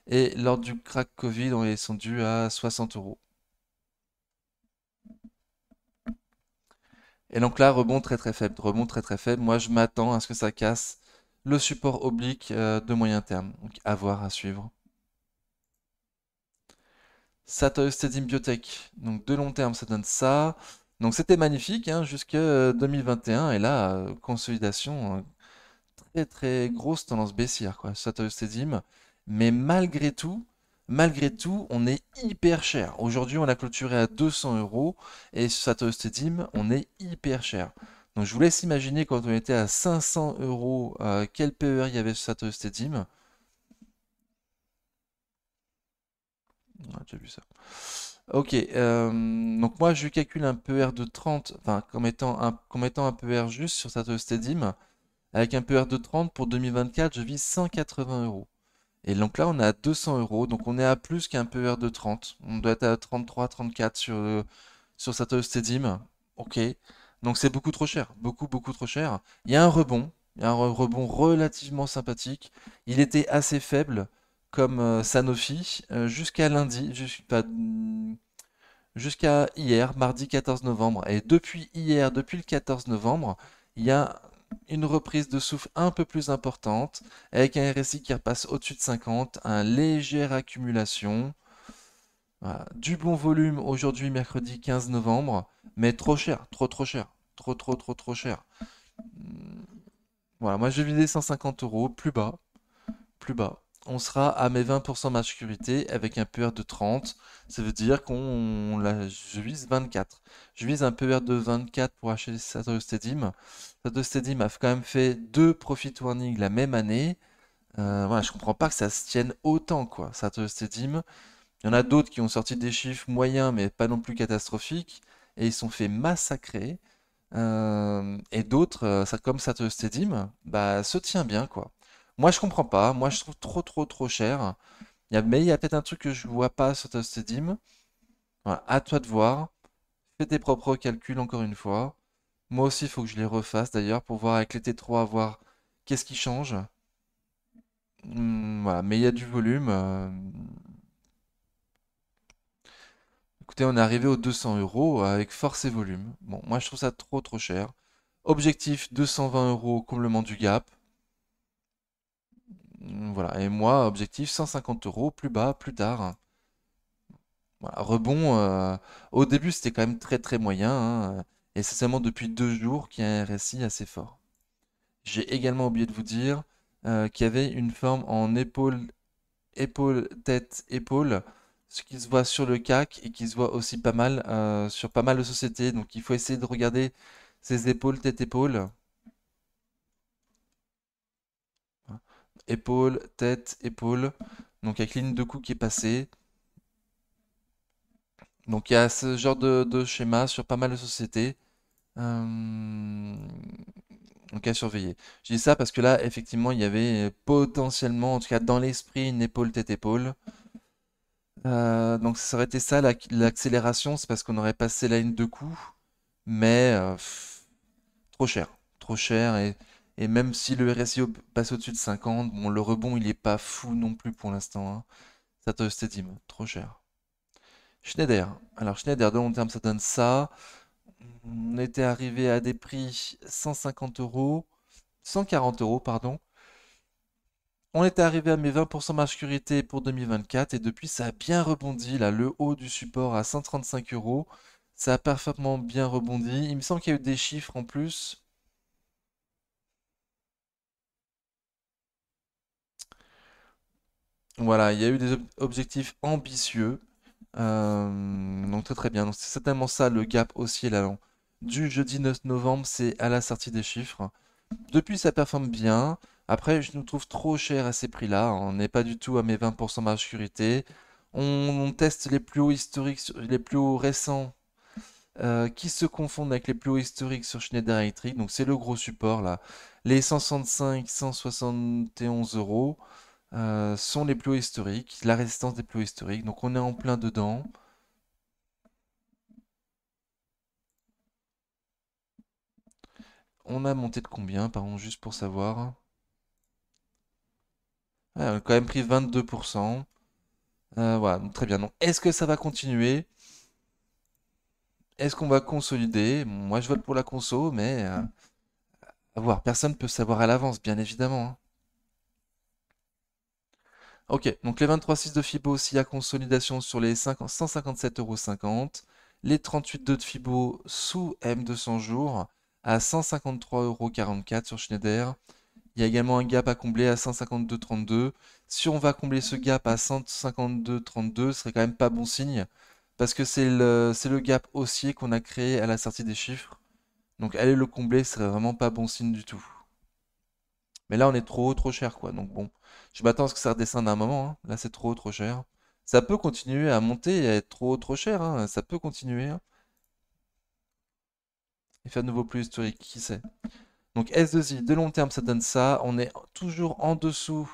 Et lors du crack Covid, on est descendu à 60 euros. Et donc là, rebond très très faible, rebond très très faible. Moi, je m'attends à ce que ça casse le support oblique euh, de moyen terme. Donc, à voir, à suivre. Satoyo Stadium Biotech. Donc, de long terme, ça donne ça. Donc, c'était magnifique hein, jusqu'à 2021. Euh, et là, euh, consolidation très très mm. grosse tendance baissière, quoi, Satostedim Mais malgré tout, malgré tout, on est hyper cher. Aujourd'hui, on a clôturé à 200 euros et sur on est hyper cher. Donc je vous laisse imaginer quand on était à 500 euros, euh, quel PER il y avait sur Satoshi vu ça. Ok, euh, donc moi je calcule un PER de 30, enfin comme étant un, un PER juste sur Satostedim avec un peu de 30 pour 2024, je vise 180 euros. Et donc là, on est à 200 euros. Donc on est à plus qu'un PER de 30. On doit être à 33, 34 sur, euh, sur Satoshi Stedim. Ok. Donc c'est beaucoup trop cher. Beaucoup, beaucoup trop cher. Il y a un rebond. Il y a un rebond relativement sympathique. Il était assez faible, comme euh, Sanofi, euh, jusqu'à lundi. Hmm, jusqu'à hier, mardi 14 novembre. Et depuis hier, depuis le 14 novembre, il y a une reprise de souffle un peu plus importante, avec un RSI qui repasse au-dessus de 50, un légère accumulation. Du bon volume aujourd'hui, mercredi 15 novembre, mais trop cher, trop trop cher, trop trop trop trop cher. Voilà, moi je vais vider 150 euros, plus bas, plus bas on sera à mes 20% maturité avec un PR e de 30. Ça veut dire qu'on la je vise 24. Je vise un PR e de 24 pour acheter Satoru Stedim. Satoru Stedim a quand même fait deux profit warning la même année. Je euh, ne je comprends pas que ça se tienne autant, quoi. Satoru Il y en a d'autres qui ont sorti des chiffres moyens, mais pas non plus catastrophiques. Et ils sont fait massacrer. Euh, et d'autres, euh, comme Satoru Stedim, bah, se tient bien, quoi. Moi, je comprends pas. Moi, je trouve trop, trop, trop cher. mais il y a peut-être un truc que je vois pas sur ta Steam. à toi de voir. Fais tes propres calculs encore une fois. Moi aussi, il faut que je les refasse d'ailleurs pour voir avec les T3, voir qu'est-ce qui change. Hmm, mais il y a du volume. Euh. Écoutez, on est arrivé aux 200 euros avec force et volume. Bon, moi je trouve ça trop trop cher. Objectif 220 euros, comblement du gap. Voilà. Et moi, objectif 150 euros, plus bas, plus tard. Rebond, euh, au début c'était quand même très très moyen. Hein. et c'est seulement depuis deux jours qu'il y a un RSI assez fort. J'ai également oublié de vous dire euh, qu'il y avait une forme en épaule, épaule, tête, épaule. Ce qui se voit sur le CAC et qui se voit aussi pas mal euh, sur pas mal de sociétés. Donc il faut essayer de regarder ses épaules, tête, épaule. épaule, tête, épaule. Donc avec ligne de coups qui est passée. Donc il y a ce genre de, schéma sur pas mal de sociétés. Euh, donc à surveiller. Je dis ça parce que là, effectivement, il y avait potentiellement, en tout cas dans l'esprit, une épaule tête-épaule. Euh, donc ça aurait été ça l'accélération, c'est parce qu'on aurait passé la ligne de coup, mais euh, trop cher. Trop cher et et même si le RSI passe au-dessus de 50, bon, le rebond, il n'est pas fou non plus pour l'instant. Ça hein. te trop cher. Schneider. Alors, Schneider, de long terme, ça donne ça. On était arrivé à des prix 150 euros, 140 euros, pardon. On était arrivé à mes 20% sécurité pour 2024 et depuis ça a bien rebondi. Là, le haut du support à 135 euros, ça a parfaitement bien rebondi. Il me semble qu'il y a eu des chiffres en plus Voilà, il y a eu des objectifs ambitieux. Euh, donc très très bien. c'est certainement ça le gap aussi, là. Du jeudi 9 novembre, c'est à la sortie des chiffres. Depuis, ça performe bien. Après, je nous trouve trop cher à ces prix-là. On n'est pas du tout à mes 20% marge de On, on, teste les plus hauts historiques, les plus hauts récents euh, qui se confondent avec les plus hauts historiques sur Schneider Electric. Donc c'est le gros support là. Les 165, 171 euros. Euh, sont les plots historiques, la résistance des plots historiques. Donc on est en plein dedans. On a monté de combien, pardon, juste pour savoir. on a quand même pris 22%. Euh, voilà, très bien. est-ce que ça va continuer Est-ce qu'on va consolider Moi je vote pour la conso, mais euh, voir. Personne peut savoir à l'avance, bien évidemment. Hein. Ok, donc les 23,6 de FIBO s'il y a consolidation sur les 157,50€, les 38,2 de FIBO sous M200 jours à 153,44€ sur Schneider. Il y a également un gap à combler à 152,32. Si on va combler ce gap à 152,32, ce serait quand même pas bon signe. Parce que c'est le, le, gap haussier qu'on a créé à la sortie des chiffres. Donc aller le combler serait vraiment pas bon signe du tout. Mais là, on est trop haut, trop cher, quoi. Donc bon, je m'attends à ce que ça redescende à un moment. Hein. Là, c'est trop haut, trop cher. Ça peut continuer à monter et à être trop haut, trop cher. Hein. Ça peut continuer. Hein. Et faire de nouveau plus historique, qui sait. Donc S2I, de long terme, ça donne ça. On est toujours en dessous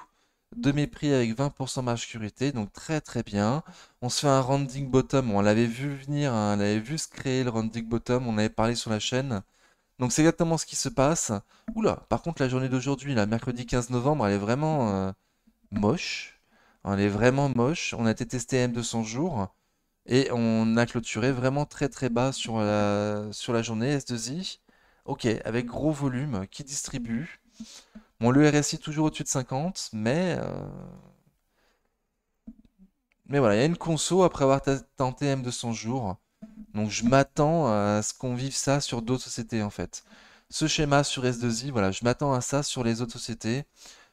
de mes prix avec 20% marge sécurité, donc très très bien. On se fait un rounding bottom, on l'avait vu venir, on l'avait vu se créer le rounding bottom, on avait parlé sur la chaîne. Donc c'est exactement ce qui se passe. Oula, par contre la journée d'aujourd'hui, la mercredi 15 novembre, elle est vraiment euh, moche. Elle est vraiment moche. On a été testé M200 jours et on a clôturé vraiment très très bas sur la, sur la journée S2I. Ok, avec gros volume qui distribue. Mon le RSI toujours au-dessus de 50, mais... Euh, mais voilà, il y a une conso après avoir tenté M200 jours donc je m'attends à ce qu'on vive ça sur d'autres sociétés en fait. Ce schéma sur S2I, voilà, je m'attends à ça sur les autres sociétés,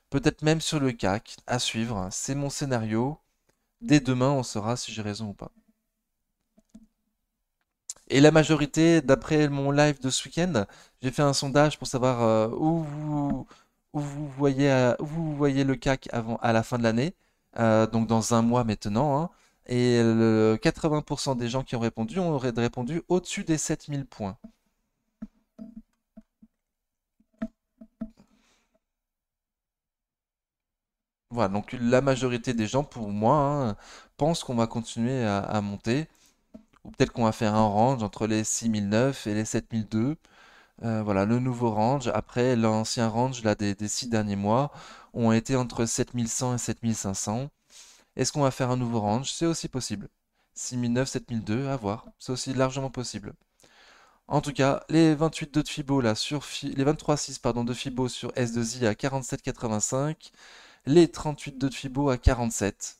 peut-être même sur le CAC, à suivre. C'est mon scénario. Dès demain, on saura si j'ai raison ou pas. Et la majorité, d'après mon live de ce week-end, j'ai fait un sondage pour savoir euh, où, vous, voyez, euh, vous voyez le CAC avant, à la fin de l'année, euh, donc dans un mois maintenant. Hein. Et 80% des gens qui ont répondu ont répondu au-dessus des 7000 points. Voilà, donc la majorité des gens, pour moi, hein, pensent qu'on va continuer à, monter. Ou peut-être qu'on va faire un range entre les 6009 et les 7002. Euh, voilà, le nouveau range. Après, l'ancien range là, des, des, six derniers mois ont été entre 7100 et 7500. Est-ce qu'on va faire un nouveau range C'est aussi possible. 6009, 7002, à voir. C'est aussi largement possible. En tout cas, les 28 de Fibo là sur les 23 6 de Fibo sur S2I à 47,85, les 38 de Fibo à 47.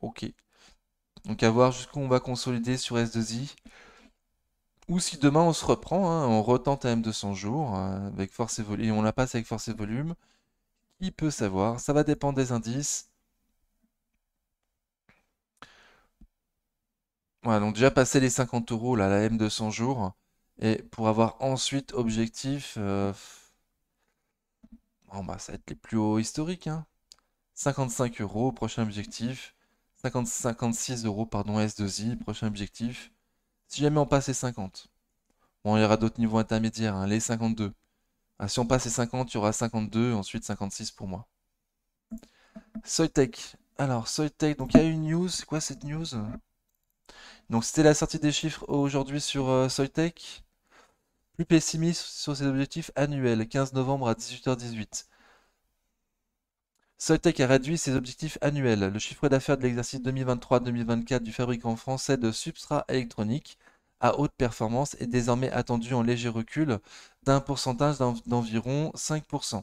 OK. Donc à voir jusqu'où on va consolider sur S2I. Ou si demain on se reprend, hein, on retente à M200 jours euh, avec force et volume, et on la passe avec force et volume. Il peut savoir Ça va dépendre des indices. Voilà, donc déjà passé les 50 euros, là, la M200 jours. Et pour avoir ensuite objectif... Bon, euh, oh, bah, ça va être les plus hauts historiques. 55 hein. euros, prochain objectif. 50, 56 euros, pardon, S2I, prochain objectif. Si jamais on passe les 50. Bon, il y aura d'autres niveaux intermédiaires, hein, les 52. Ah, si on passe les 50, il y aura 52, ensuite 56 pour moi. Soytech. Alors, Soytech, donc il y a une news. C'est quoi cette news Donc, c'était la sortie des chiffres aujourd'hui sur euh, Soytech. Plus pessimiste sur ses objectifs annuels, 15 novembre à 18h18. Soytech a réduit ses objectifs annuels. Le chiffre d'affaires de l'exercice 2023-2024 du fabricant français de substrats électroniques à haute performance est désormais attendu en léger recul d'un pourcentage d'environ 5%,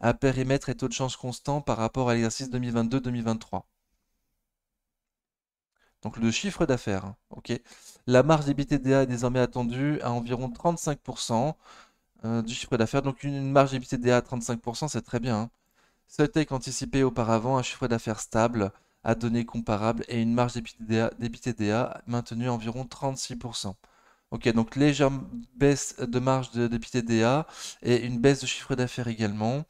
à périmètre et taux de change constant par rapport à l'exercice 2022-2023. Donc le chiffre d'affaires, hein, ok. La marge EBITDA est désormais attendue à environ 35% euh, du chiffre d'affaires. Donc une, marge marge EBITDA à 35%, c'est très bien. c'était hein. qu'anticipé anticipé auparavant, un chiffre d'affaires stable, à données comparables et une marge d'EBITDA maintenue à environ 36%. Ok, donc légère baisse de marge d'EBITDA et une baisse de chiffre d'affaires également.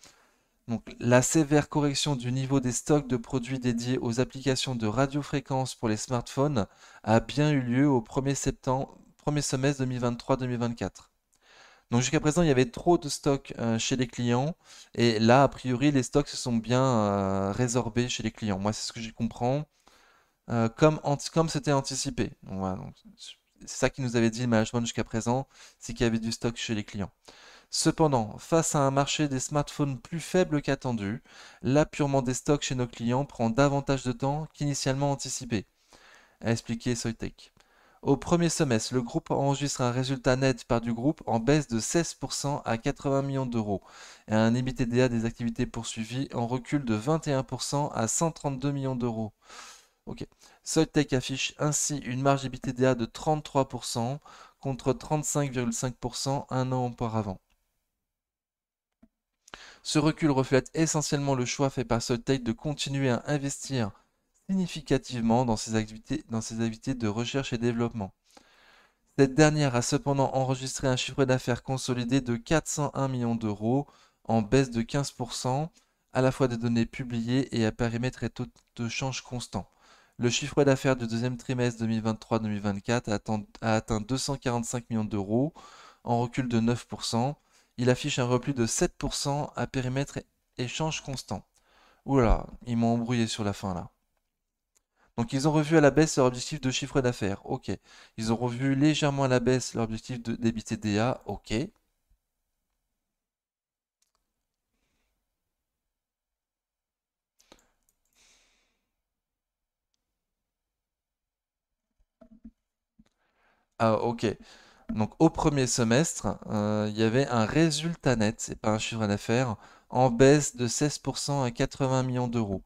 Donc, la sévère correction du niveau des stocks de produits dédiés aux applications de radiofréquence pour les smartphones a bien eu lieu au 1er, septembre, 1er semestre 2023-2024. Donc jusqu'à présent, il y avait trop de stocks euh, chez les clients. Et là, a priori, les stocks se sont bien euh, résorbés chez les clients. Moi, c'est ce que j'y comprends. Euh, comme c'était anticipé. c'est ça qui nous avait dit le management jusqu'à présent, c'est qu'il y avait du stock chez les clients. Cependant, face à un marché des smartphones plus faible qu'attendu, purement des stocks chez nos clients prend davantage de temps qu'initialement anticipé, a expliqué Soytech. Au premier semestre, le groupe enregistre un résultat net par du groupe en baisse de 16% à 80 millions d'euros et un EBITDA des activités poursuivies en recul de 21% à 132 millions d'euros. Ok. affiche ainsi une marge EBITDA de 33% contre 35,5% un an auparavant. Ce recul reflète essentiellement le choix fait par Soltech de continuer à investir significativement dans ses, activités, dans de recherche et développement. Cette dernière a cependant enregistré un chiffre d'affaires consolidé de 401 millions d'euros, en baisse de 15%, à la fois des données publiées et à périmètre et taux de change constant. Le chiffre d'affaires du deuxième trimestre 2023-2024 a atteint 245 millions d'euros, en recul de 9%. Il affiche un repli de 7% à périmètre et change constant. là, ils m'ont embrouillé sur la fin là. Donc ils ont revu à la baisse leur objectif de chiffre d'affaires, ok. Ils ont revu légèrement à la baisse leur objectif de d'EBITDA, TDA. ok. Ah ok. Donc au premier semestre, euh, il y avait un résultat net, c'est pas un chiffre d'affaires, en baisse de 16% à 80 millions d'euros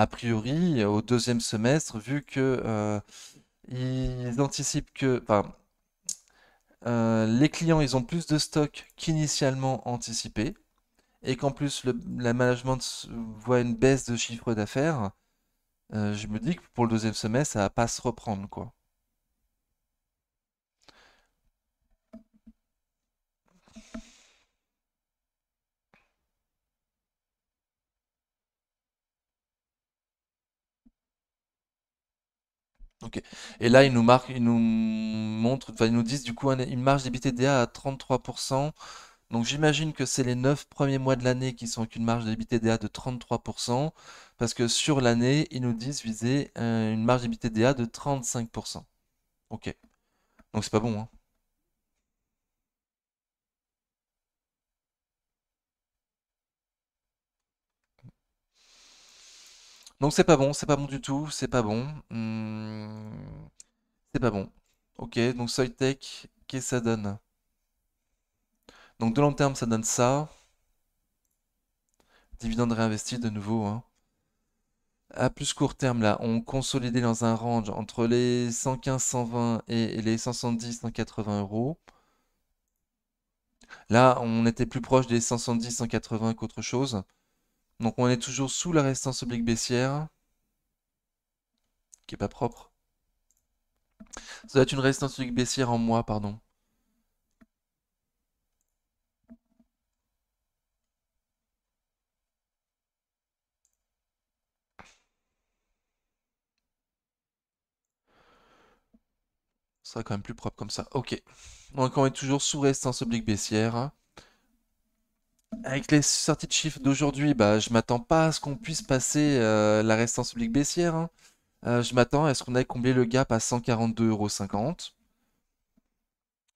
a priori, au deuxième semestre, vu que euh, ils anticipent que, euh, les clients, ils ont plus de stock qu'initialement anticipé, et qu'en plus, le, la management voit une baisse de chiffre d'affaires, euh, je me dis que pour le deuxième semestre, ça va pas se reprendre, quoi. Ok. Et là, ils nous marquent, ils nous montrent, enfin, ils nous disent du coup une marge d'EBITDA à 33%. Donc j'imagine que c'est les 9 premiers mois de l'année qui sont avec une marge d'EBITDA de 33%, parce que sur l'année, ils nous disent viser euh, une marge d'EBITDA de 35%. Ok. Donc c'est pas bon, hein. Donc c'est pas bon, c'est pas bon du tout, c'est pas bon. Hmm, c'est pas bon. Ok, donc Soytech, qu'est-ce que ça donne Donc de long terme, ça donne ça. Dividende réinvesti de nouveau. Hein. À plus court terme, là, on consolidait dans un range entre les 115, 120 et les 170, 180 euros. Là, on était plus proche des 170, 180 qu'autre chose. Donc on est toujours sous la résistance oblique mhm. baissière, qui est pas propre. Ça doit être une résistance oblique baissière en moi, pardon. Ça sera quand même plus propre comme ça. Ok. Donc on est toujours sous résistance oblique baissière. Avec les sorties de chiffres d'aujourd'hui, bah, je m'attends pas à ce qu'on puisse passer euh, la restance publique baissière. Hein. Euh, je m'attends à ce qu'on ait comblé le gap à 142,50€.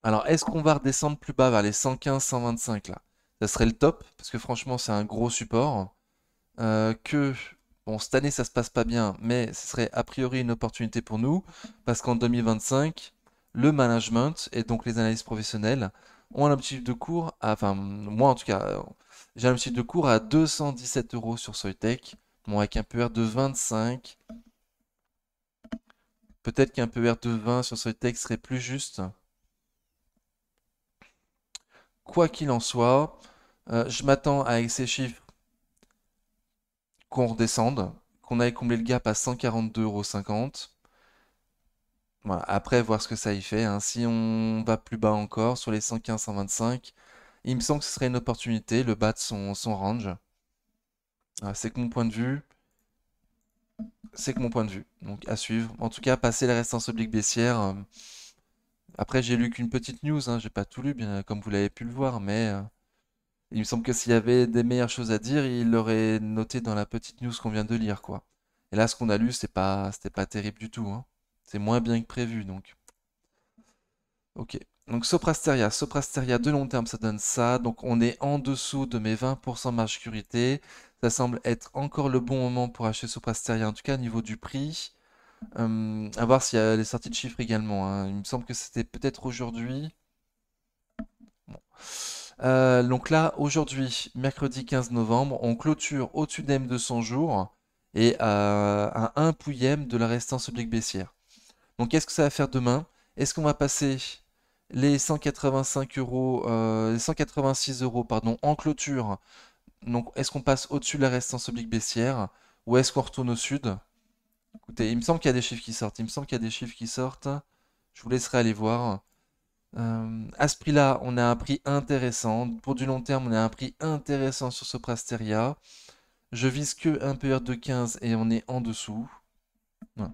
Alors, est-ce qu'on va redescendre plus bas vers les 115-125 là Ça serait le top, parce que franchement, c'est un gros support. Euh, que, bon, cette année, ça se passe pas bien, mais ce serait a priori une opportunité pour nous, parce qu'en 2025, le management et donc les analyses professionnelles on a un objectif de cours, enfin moi en tout cas, euh, j'ai un objectif de cours à 217 euros sur Soytech, bon, avec un PER de 25. Peut-être qu'un PER de 20 sur Soytech serait plus juste. Quoi qu'il en soit, euh, je m'attends avec ces chiffres qu'on redescende, qu'on aille combler le gap à 142,50 après, voir ce que ça y fait. Hein. Si on va plus bas encore, sur les 115, 125, il me semble que ce serait une opportunité, le bas de son, son range. Euh, c'est que mon point de vue. C'est que mon point de vue. Donc à suivre. En tout cas, passer la restance oblique baissière. Euh, après, j'ai lu qu'une petite news. Hein, j'ai pas tout lu, bien comme vous l'avez pu le voir. Mais euh, il me semble que s'il y avait des meilleures choses à dire, il l'aurait noté dans la petite news qu'on vient de lire. quoi. Et là, ce qu'on a lu, c'est pas, c'était pas terrible du tout. Hein. C'est moins bien que prévu, donc. Ok. Donc Soprasteria, Soprasteria de long terme, ça donne ça. Donc on est en dessous de mes 20% marge sécurité. Ça semble être encore le bon moment pour acheter Soprasteria, en tout cas au niveau du prix. A euh, à voir s'il y a les sorties de chiffres également. Hein. Il me semble que c'était peut-être aujourd'hui. Bon. Euh, donc là, aujourd'hui, mercredi 15 novembre, on clôture au-dessus de 200 jours et à, un 1 pouillème de la résistance oblique baissière. Donc qu'est-ce que ça va faire demain Est-ce qu'on va passer les 185 euros, euh, 186 euros pardon, en clôture Donc est-ce qu'on passe au-dessus de la résistance oblique baissière ou est-ce qu'on retourne au sud Écoutez, il me semble qu'il y a des chiffres qui sortent. Il me semble qu'il y a des chiffres qui sortent. Je vous laisserai aller voir. Euh, à ce prix-là, on a un prix intéressant. Pour du long terme, on a un prix intéressant sur ce Prasteria. Je vise que un PR de 15 et on est en dessous. Voilà.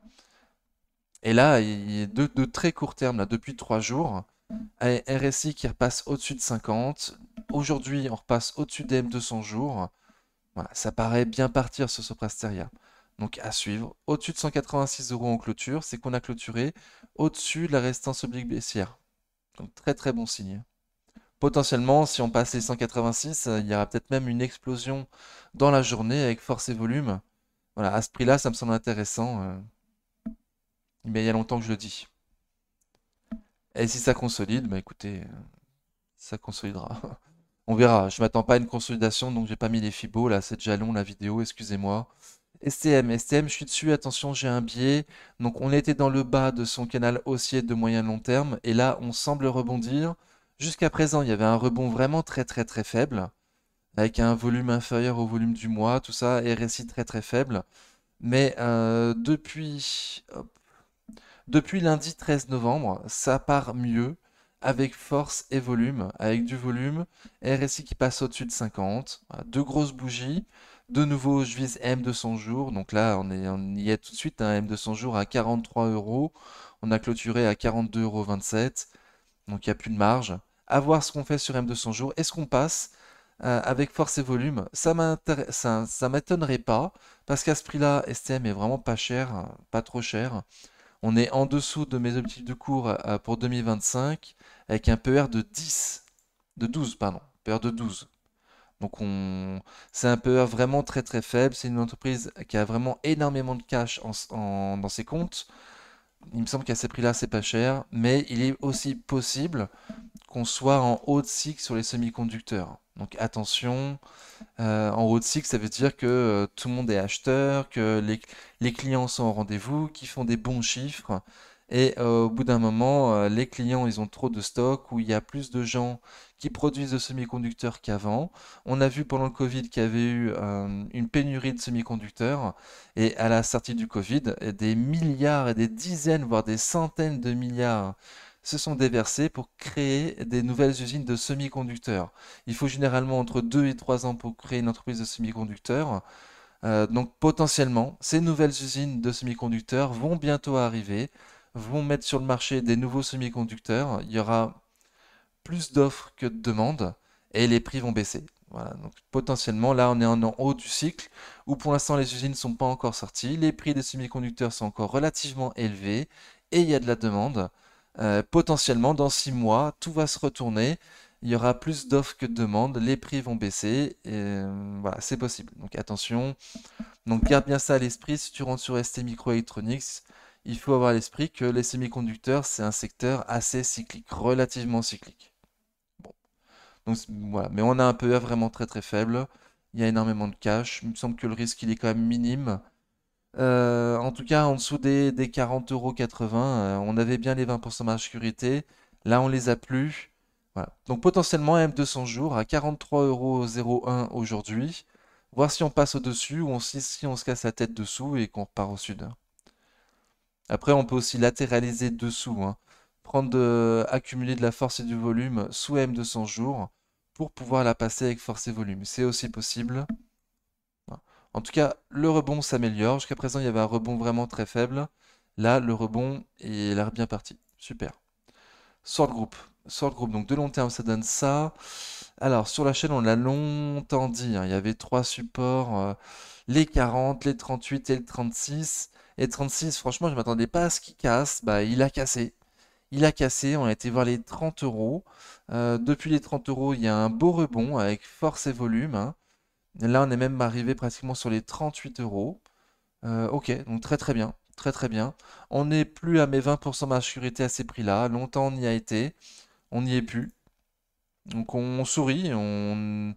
Et là, il est de très court terme, là, depuis 3 jours. RSI qui repasse au-dessus de 50. Aujourd'hui, on repasse au-dessus des M200 jours. Voilà, ça paraît bien partir sur Soprasteria. Donc à suivre. Au-dessus de 186 euros en clôture, c'est qu'on a clôturé au-dessus de la résistance oblique baissière. Donc très très bon signe. Potentiellement, si on passe les 186, euh, il y aura peut-être même une explosion dans la journée avec force et volume. Voilà, à ce prix-là, ça me semble intéressant. Euh mais il y a longtemps que je le dis. Et si ça consolide, bah écoutez, euh, ça consolidera. *laughs* On verra. Je m'attends pas à une consolidation, donc j'ai pas mis les fibos. Là, c'est déjà long la vidéo, excusez-moi. STM, STM, je suis dessus, attention, j'ai un biais. Donc on était dans le bas de son canal haussier de moyen long terme, et là on semble rebondir. Jusqu'à présent, il y avait un rebond vraiment très très très faible, avec un volume inférieur au volume du mois, tout ça, RSI très très faible. Mais euh, depuis, depuis lundi 13 novembre, ça part mieux, avec force et volume, avec du volume, RSI qui passe au-dessus de 50, deux grosses bougies, de nouveau je vise M200 jours, donc là on, y est tout de suite, hein, M200 jours à 43 euros, on a clôturé à 42,27 euros, donc il n'y a plus de marge. À voir ce qu'on fait sur M200 jours, est-ce qu'on passe euh, avec force et volume, ça ne ça m'étonnerait pas, parce qu'à ce prix-là, STM est vraiment pas cher, pas trop cher. On est en dessous de mes objectifs de cours euh, pour 2025 avec un PER de 10, de 12, pardon, PER de 12. Donc on, c'est un PER vraiment très très faible. C'est une entreprise qui a vraiment énormément de cash en, dans ses comptes. Il me semble qu'à ces prix-là, c'est pas cher, mais il est aussi possible qu'on soit en haut de cycle sur les semi-conducteurs. Donc attention, euh, en road six, ça veut dire que euh, tout le monde est acheteur, que les, clients sont au rendez-vous, qu'ils font des bons chiffres. Et euh, au bout d'un moment, les clients, ils ont trop de stock, où il y a plus de gens qui produisent de semi-conducteurs qu'avant. On a vu pendant le Covid qu'il y avait eu une pénurie de semi-conducteurs. Et à la sortie du Covid, des milliards et des dizaines, voire des centaines de milliards se sont déversés pour créer des nouvelles usines de semi-conducteurs. Il faut généralement entre 2 et 3 ans pour créer une entreprise de semi-conducteurs. Euh, donc potentiellement, ces nouvelles usines de semi-conducteurs vont bientôt arriver, vont mettre sur le marché des nouveaux semi-conducteurs. Il y aura plus d'offres que de demandes et les prix vont baisser. Voilà, donc potentiellement, là, on est en haut du cycle où pour l'instant les usines ne sont pas encore sorties, les prix des semi-conducteurs sont encore relativement élevés et il y a de la demande. Euh, potentiellement dans six mois, tout va se retourner, il y aura plus d'offres que de demandes, les prix vont baisser, et euh, voilà, c'est possible. Donc attention, donc garde bien ça à l'esprit, si tu rentres sur ST Microelectronics, il faut avoir à l'esprit que les semi-conducteurs, c'est un secteur assez cyclique, relativement cyclique. Bon. mais on a un PE vraiment très très faible, il y a énormément de cash, il me semble que le risque il est quand même minime, euh, en tout cas, en dessous des, 40,80€, euh, on avait bien les 20% marge sécurité. Là, on les a plus. Donc potentiellement M200 jours à 43,01€ aujourd'hui. Voir si on passe au-dessus ou si, on se casse la tête dessous et qu'on repart au sud. Après, on peut aussi latéraliser dessous. Hein. Prendre euh, accumuler de la force et du volume sous M200 jours pour pouvoir la passer avec force et volume. C'est aussi possible. En tout cas, le rebond s'améliore. Jusqu'à présent, il y avait un rebond vraiment très faible. Là, le rebond est l'air bien parti. Super. Sort le groupe. Sort le groupe. Donc de long terme, ça donne ça. Alors, sur la chaîne, on l'a longtemps dit. Hein, il y avait trois supports. Euh, les 40, les 38 et le 36. Et 36, franchement, je ne m'attendais pas à ce qu'il casse. Bah, il a cassé. Il a cassé. On a été voir les 30 euros. Euh, depuis les 30 euros, il y a un beau rebond avec force et volume. Hein. Là, on est même arrivé pratiquement sur les 38 euros. Euh, ok, donc très très bien. Très très bien. On n'est plus à mes 20% de maturité à ces prix-là. Longtemps on y a été. On n'y est plus. Donc on sourit. On,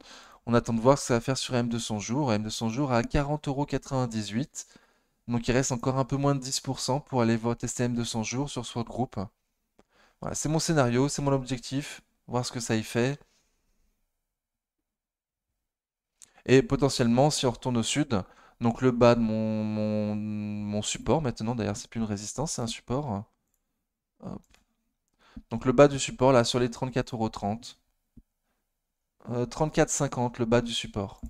attend de voir ce que ça va faire sur M200 jours. M200 jours à 40,98€. Donc il reste encore un peu moins de 10% pour aller voir tester M200 jours sur Sword Group. Voilà, c'est mon scénario, c'est mon objectif. Voir ce que ça y fait. Et potentiellement, si on retourne au sud, donc le bas de mon, support, maintenant d'ailleurs, c'est plus une résistance, c'est un support. Donc le bas du support, là, sur les 34,30€. 34,50€ 34,50 le bas du support.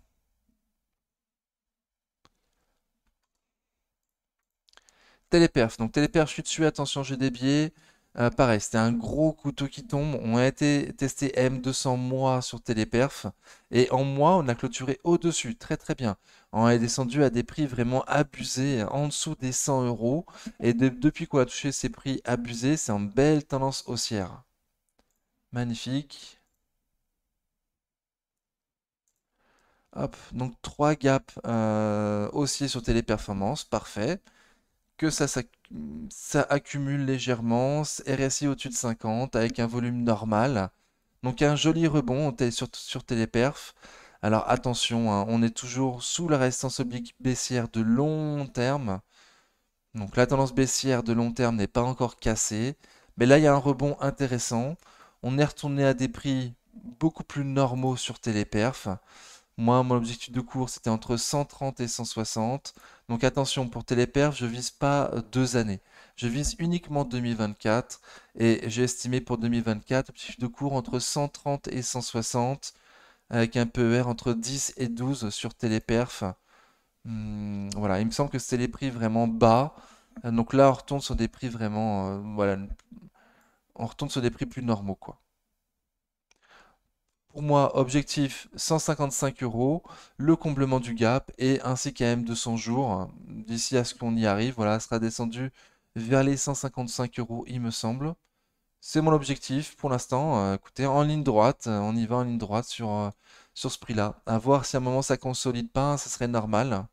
Téléperf. Donc téléperf, je suis dessus, attention, j'ai des biais. Euh, pareil, c'était un gros couteau qui tombe. On a été testé M200 mois sur Téléperf. Et en mois, on a clôturé au-dessus. Très très bien. On est descendu à des prix vraiment abusés, en dessous des 100 euros. Et depuis qu'on a touché ces prix abusés, c'est en belle tendance haussière. Magnifique. Hop, donc trois gaps euh, haussiers sur téléperformance, parfait que ça, ça, légèrement, RSI au-dessus de 50 avec un volume normal. Donc un joli rebond sur, sur Téléperf. Alors attention, hein, on est toujours sous la résistance oblique baissière de long terme. Donc la tendance baissière de long terme n'est pas encore cassée. Mais là, il y a un rebond intéressant. On est retourné à des prix beaucoup plus normaux sur Téléperf. Moi, mon objectif de cours, c'était entre 130 et 160. Donc attention, pour Téléperf, je ne vise pas euh, deux années. Je vise uniquement 2024. Et j'ai estimé pour 2024, objectif de cours entre 130 et 160, avec un PER entre 10 et 12 sur Téléperf. Hmm, voilà, il me semble que c'était les prix vraiment bas. Euh, donc là, on retourne sur des prix vraiment... Euh, voilà, on retourne sur des prix plus normaux, quoi pour moi, objectif 155 euros, le comblement du gap et un CKM 200 jours. D'ici à ce qu'on y arrive, voilà, sera descendu vers les 155 euros, il me semble. C'est mon objectif pour l'instant. Euh, écoutez, en ligne droite, euh, on y va en ligne droite sur, euh, sur ce prix-là. À voir si à un moment ça consolide pas, hein, ce serait normal.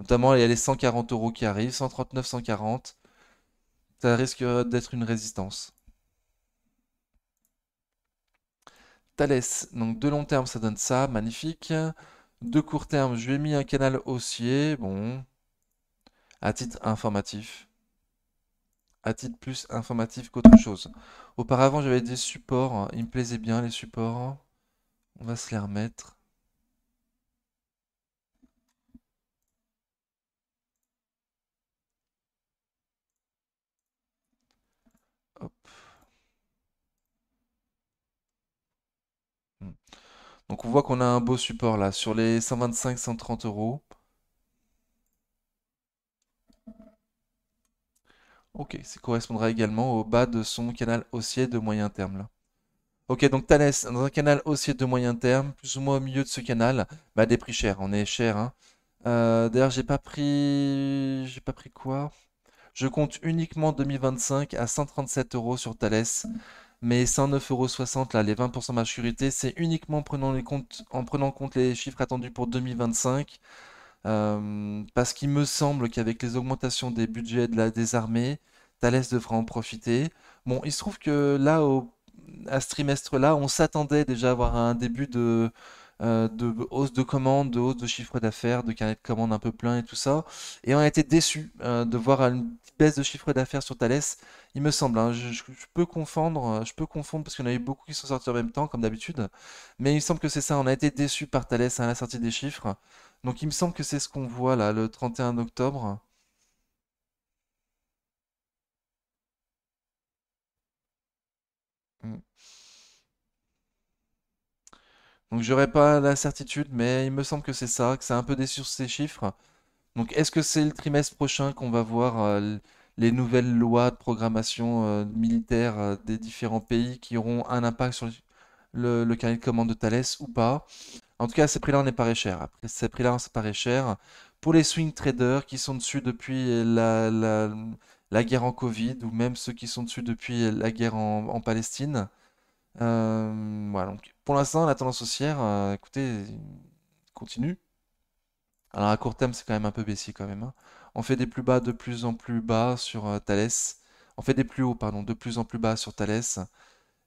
Notamment, il y a les 140 euros qui arrivent, 139, 140. Ça risque d'être une résistance. Thalès. Donc de long terme, ça donne ça, magnifique. De court terme, je lui ai mis un canal haussier, bon, à titre informatif. À titre plus informatif qu'autre chose. Auparavant, j'avais des supports, il me plaisait bien les supports. On va se les remettre. Donc on voit qu'on a un beau support là, sur les 125-130 euros. Ok, ça correspondra également au bas de son canal haussier de moyen terme là. Ok, donc Thalès, dans un canal haussier de moyen terme, plus ou moins au milieu de ce canal, bah des prix chers, on est cher. Hein. Euh, d'ailleurs, j'ai pas pris... J'ai pas pris quoi Je compte uniquement 2025 à 137 euros sur Thales mais 109,60€ là, les 20% maturité, c'est uniquement prenant en prenant en compte les chiffres attendus pour 2025. Euh, parce qu'il me semble qu'avec les augmentations des budgets de la, des armées, Thalès devra en profiter. Bon, il se trouve que là, au, à ce trimestre-là, on s'attendait déjà à avoir un début de, euh, de hausse de commandes, de hausse de chiffre d'affaires, de carnet de commandes un peu plein et tout ça. Et on a été déçu euh, de voir une baisse de chiffre d'affaires sur Thales. Il me semble, hein, je, peux confondre, euh, je peux confondre parce qu'il y en a eu beaucoup qui sont sortis en même temps, comme d'habitude. Mais il me semble que c'est ça, on a été déçu par Thales à la sortie des chiffres. Donc il me semble que c'est ce qu'on voit là, le 31 octobre. Donc j'aurais pas la certitude, mais il me semble que c'est ça, que c'est un peu déçu sur ces chiffres. Donc est-ce que c'est le trimestre prochain qu'on va voir euh, les nouvelles lois de programmation euh, militaire euh, des différents pays qui auront un impact sur le, le carnet de commande de Thales ou pas En tout cas, ces prix-là, on n'est pas cher. Après, ces prix-là, on paraît cher. Pour les swing traders qui sont dessus depuis la, guerre en Covid ou même ceux qui sont dessus depuis la guerre en Palestine, euh, donc pour l'instant, la tendance haussière, euh, écoutez, continue. Alors à court terme, c'est quand même un peu baissier quand même. Hein. On fait des plus bas de plus en plus bas sur euh, Thales. On fait des plus hauts, pardon, de plus en plus bas sur Thales.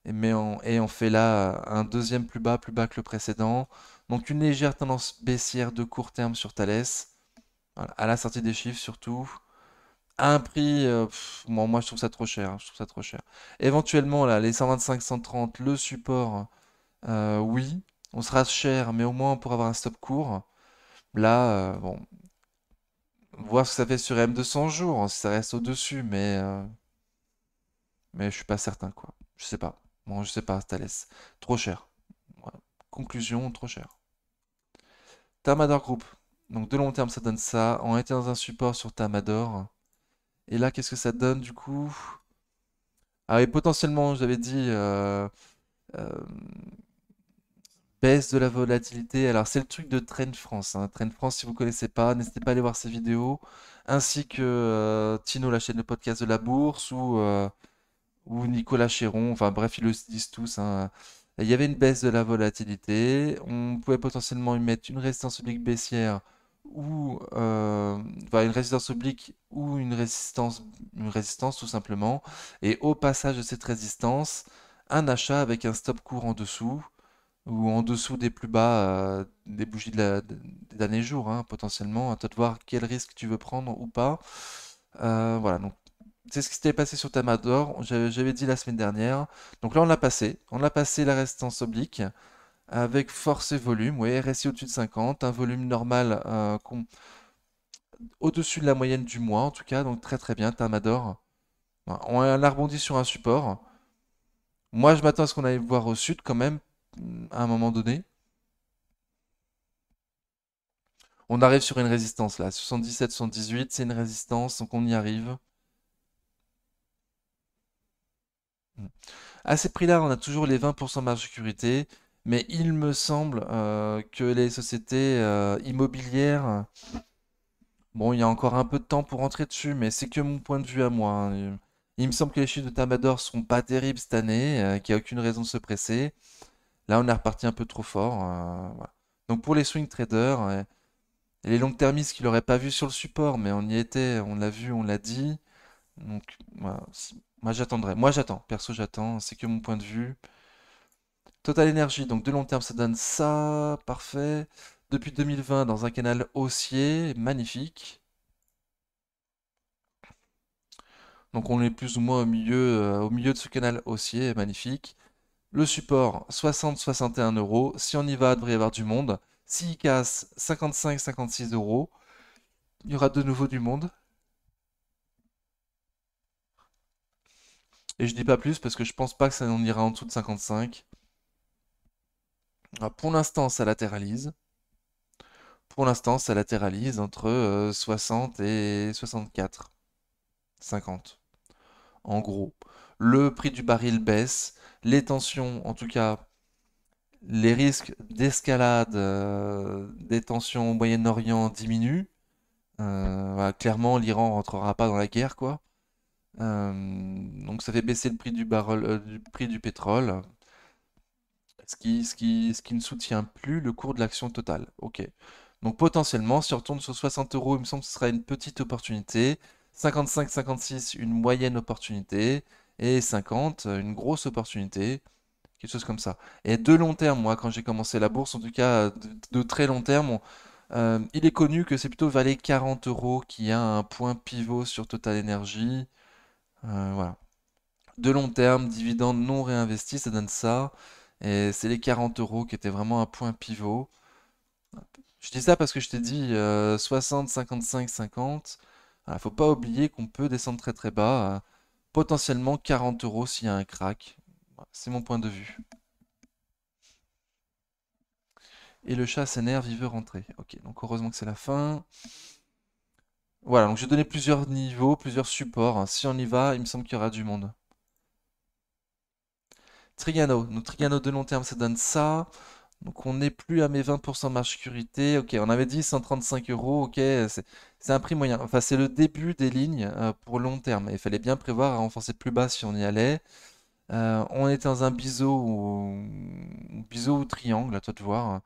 Et, mais on, et on fait là un deuxième plus bas, plus bas que le précédent. Donc une légère tendance baissière de court terme sur Thales. à la sortie des chiffres surtout un prix, euh, moi je trouve ça trop cher. je trouve ça trop cher. Éventuellement, là, les 125, 130, le support, euh, oui, on sera cher, mais au moins pour avoir un stop court. Là, euh, bon, voir ce que ça fait sur M200 jours, hein, si ça reste au-dessus, mais, mais je suis pas certain, quoi. Je sais pas. Bon, je sais pas, Thales. Trop cher. Conclusion, trop cher. Tamador Group. Donc de long terme, ça donne ça. On était dans un support sur Tamador. Et là, qu'est-ce que ça donne du coup Ah, et potentiellement, j'avais dit euh, euh, baisse de la volatilité. Alors, c'est le truc de Trend France. Hein. Train Trend France, si vous ne connaissez pas, n'hésitez pas à aller voir ses vidéos, ainsi que euh, Tino, la chaîne de podcast de la bourse, ou, ou Nicolas Chéron. Enfin, bref, ils le disent tous. Hein. Il y avait une baisse de la volatilité. On pouvait potentiellement y mettre une résistance unique baissière ou euh, une résistance oblique ou une résistance, une résistance tout simplement, et au passage de cette résistance, un achat avec un stop court en dessous ou en dessous des plus bas euh, des bougies des derniers jours, hein, potentiellement, à toi de voir quel risque tu veux prendre ou pas. Euh, voilà, donc c'est ce qui s'était passé sur Tamador, j'avais dit la semaine dernière. Donc là, on l'a passé, on l'a passé la résistance oblique, avec force et volume, oui, RSI au-dessus de 50, un volume normal euh, au-dessus de la moyenne du mois en tout cas, donc très très bien, Tamador. On a rebondi sur un support. Moi je m'attends à ce qu'on aille voir au sud quand même, à un moment donné. On arrive sur une résistance là, 77, 78, c'est une résistance, donc on y arrive. Hmm. À ces prix-là, on a toujours les 20% marge de sécurité mais il me semble euh, que les sociétés euh, immobilières, bon, il y a encore un peu de temps pour rentrer dessus, mais c'est que mon point de vue à moi. Hein. Il me semble que les chiffres de Tamador sont pas terribles cette année, euh, qu'il n'y a aucune raison de se presser. Là, on est reparti un peu trop fort. Donc pour les swing traders, les longs termistes qui l'auraient pas vu sur le support, mais on y était, on l'a vu, on l'a dit. Donc moi j'attendrai, moi j'attends, perso j'attends, c'est que mon point de vue. Total énergie, donc de long terme, ça donne ça, parfait. Depuis 2020, dans un canal haussier, magnifique. Donc on est plus ou moins au milieu, euh, au milieu de ce canal haussier, magnifique. Le support, 60-61 euros. Si on y va, il devrait y avoir du monde. S'il il casse, 55-56 euros. Il y aura de nouveau du monde. Et je dis pas plus parce que je pense pas que ça en ira en dessous de 55. Ah, pour l'instant, ça latéralise. Pour l'instant, ça latéralise entre 60 euh, et 64. 50. En gros, le prix du baril baisse, les tensions, en tout cas, les risques d'escalade euh, des tensions au Moyen-Orient diminuent. Euh, clairement, l'Iran ne rentrera pas dans la guerre, quoi. donc ça fait baisser le prix du, prix du pétrole ce qui, qui, ne soutient plus le cours de l'action totale. Ok. Donc potentiellement, si on retourne sur 60 euros, il me semble que ce sera une petite opportunité. 55-56, une moyenne opportunité. Et 50, une grosse opportunité. Quelque chose comme ça. Et de long terme, moi, quand j'ai commencé la bourse, en tout cas de, très long terme, euh, il est connu que c'est plutôt valer 40 euros qui a un point pivot sur Total Energy. Euh, voilà. De long terme, dividendes non réinvestis, ça donne ça. Et c'est les 40 euros qui étaient vraiment un point pivot. Je dis ça parce que je t'ai dit 60, 55, 50. ne faut pas oublier qu'on peut descendre très très bas, euh, potentiellement 40 euros s'il y a un crack. C'est mon point de vue. Et le chat s'énerve, il veut rentrer. Ok, donc heureusement que c'est la fin. Voilà, donc j'ai donné plusieurs niveaux, plusieurs supports. Hein. Si on y va, il me semble qu'il y aura du monde. Trigano. Notre Trigano de long terme, ça donne ça. Donc on n'est plus à mes 20% marge sécurité. Ok, on avait dit 135 euros. Ok, c'est un prix moyen. Enfin, c'est le début des lignes euh, pour long terme. Il fallait bien prévoir à renforcer plus bas si on y allait. Euh, on est dans un biseau ou, biseau ou triangle, à toi de voir.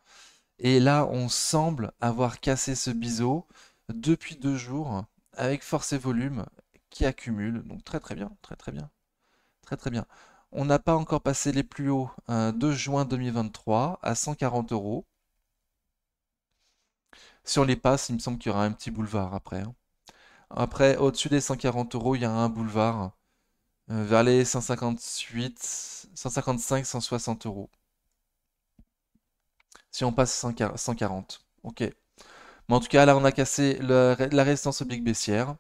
Et là, on semble avoir cassé ce biseau depuis deux jours avec force et volume qui accumule. Donc très très bien, très très bien. Très très bien. On n'a pas encore passé les plus hauts 2 euh, juin 2023 à 140 euros. on les passe, il me semble qu'il y aura un petit boulevard après. Hein. Après, au-dessus des 140 euros, il y a un boulevard euh, vers les 158, 155, 160 euros. Si on passe 140, ok. Mais en tout cas, là, on a cassé la résistance oblique baissière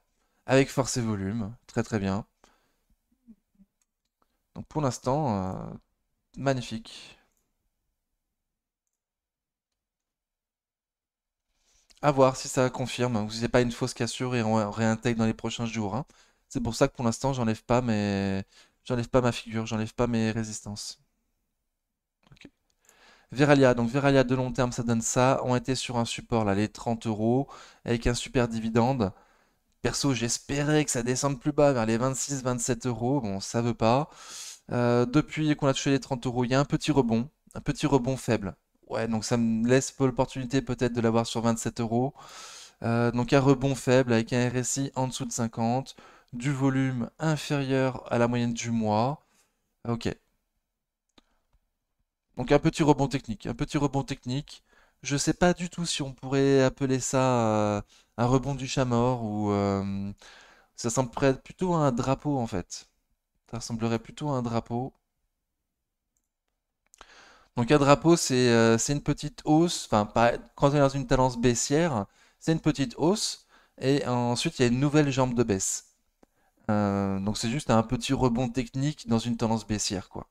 avec force et volume. Très très bien. Donc pour l'instant, euh, magnifique. A voir si ça confirme, Vous n'avez pas une fausse cassure et on réintègre dans les prochains jours. Hein. C'est pour ça que pour l'instant, j'enlève pas mes... j'enlève pas ma figure, j'enlève pas mes résistances. Veralia, donc Veralia de long terme, ça donne ça. On était sur un support là, les 30 euros, avec un super dividende. Perso, j'espérais que ça descende plus bas vers les 26-27 euros. Bon, ça veut pas. Euh, depuis qu'on a touché les 30 euros, il y a un petit rebond, un petit rebond faible. Ouais, donc ça me laisse l'opportunité peut-être de l'avoir sur 27 euros. Euh, donc un rebond faible avec un RSI en dessous de 50, du volume inférieur à la moyenne du mois. Ok. Donc un petit rebond technique, un petit rebond technique. Je sais pas du tout si on pourrait appeler ça euh, un rebond du chat mort ou ça semble plutôt un drapeau en fait. Ça ressemblerait plutôt à un drapeau. Donc un drapeau, c'est euh, une petite hausse, enfin quand on est dans une tendance baissière, c'est une petite hausse, et ensuite il y a une nouvelle jambe de baisse. Euh, donc c'est juste un petit rebond technique dans une tendance baissière. quoi.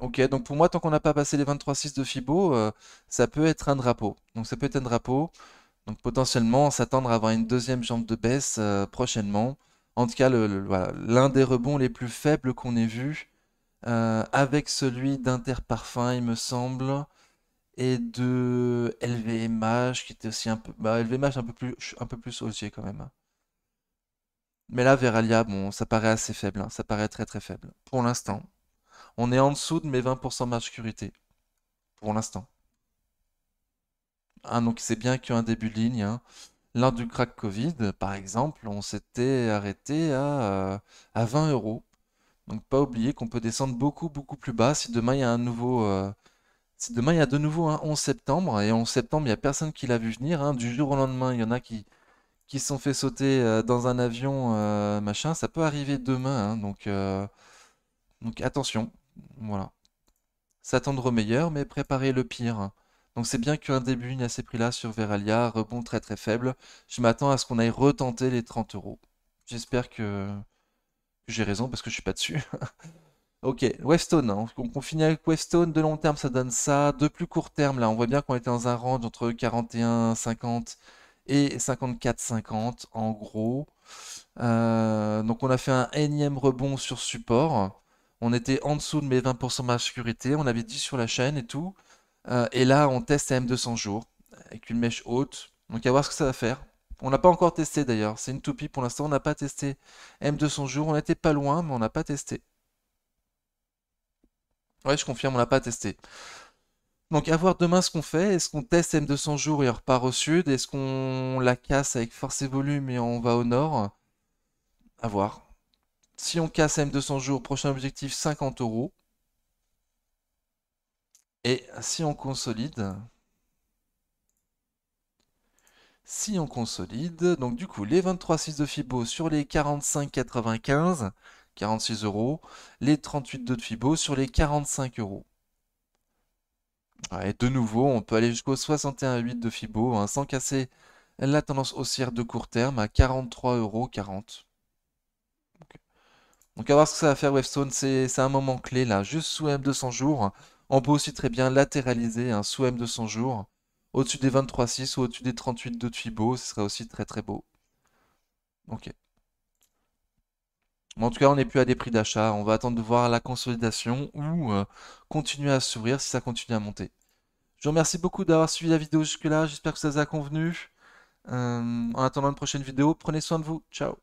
Ok, donc pour moi, tant qu'on n'a pas passé les 23,6 de Fibo, euh, ça peut être un drapeau. Donc ça peut être un drapeau. Donc potentiellement, s'attendre à avoir une deuxième jambe de baisse prochainement en tout cas, l'un des rebonds les plus faibles qu'on ait vu, euh, avec celui d'Interparfum, il me semble, et de LVMH, qui était aussi un peu. Bah, LVMH, un peu plus, un peu plus quand même. Mais là, Veralia, bon, ça paraît assez faible, hein, ça paraît très très faible. Pour l'instant, on est en dessous de mes 20% de sécurité, Pour l'instant. Hein, donc c'est bien qu'il y un début de ligne. Hein. Lors du crack Covid, par exemple, on s'était arrêté à, 20 euh, euros. Donc pas oublier qu'on peut descendre beaucoup beaucoup plus bas si demain il y a un nouveau euh, demain il y a de nouveau un 11 septembre et en septembre il n'y a personne qui l'a vu venir hein, du jour au lendemain il y en a qui qui sont fait sauter euh, dans un avion machin ça peut arriver demain hein. donc donc attention voilà s'attendre au meilleur mais préparer le pire donc c'est bien qu'un début a ces prix-là sur Veralia, rebond très très faible. Je m'attends à ce qu'on aille retenter les 30 euros. J'espère que, j'ai raison parce que je suis pas dessus. *laughs* ok, Westone. Hein. On, finit avec Westone. De long terme, ça donne ça. De plus court terme, là, on voit bien qu'on était dans un range entre 41,50 et 54,50 en gros. Euh, donc on a fait un énième rebond sur support. On était en dessous de mes 20% de sécurité, On avait dit sur la chaîne et tout. Euh, et là, on teste M200 jours avec une mèche haute. Donc, à voir ce que ça va faire. On n'a pas encore testé d'ailleurs. C'est une toupie pour l'instant. On n'a pas testé M200 jours. On n'était pas loin, mais on n'a pas testé. Ouais, je confirme, on n'a pas testé. Donc, à voir demain ce qu'on fait. Est-ce qu'on teste M200 jours et on repart au sud Est-ce qu'on la casse avec force et volume et on va au nord À voir. Si on casse M200 jours, prochain objectif 50 euros. Et si on consolide, si on consolide, donc du coup, les 23,6 de FIBO sur les 95 46 euros, les 38,2 de FIBO sur les 45 euros. Et de nouveau, on peut aller jusqu'au 61,8 de FIBO hein, sans casser la tendance haussière de court terme à 43,40 euros. Donc à voir ce que ça va faire Webstone, c'est un moment clé là, juste sous M200 jours. On peut aussi très bien latéraliser un sous M de 100 jours au-dessus des 23,6 ou au-dessus des 38 de Fibo. Ce serait aussi très très beau. Ok. en tout cas, on n'est plus à des prix d'achat. On va attendre de voir la consolidation ou euh, continuer à s'ouvrir si ça continue à monter. Je vous remercie beaucoup d'avoir suivi la vidéo jusque-là. J'espère que ça vous a convenu. Euh, en attendant une prochaine vidéo, prenez soin de vous. Ciao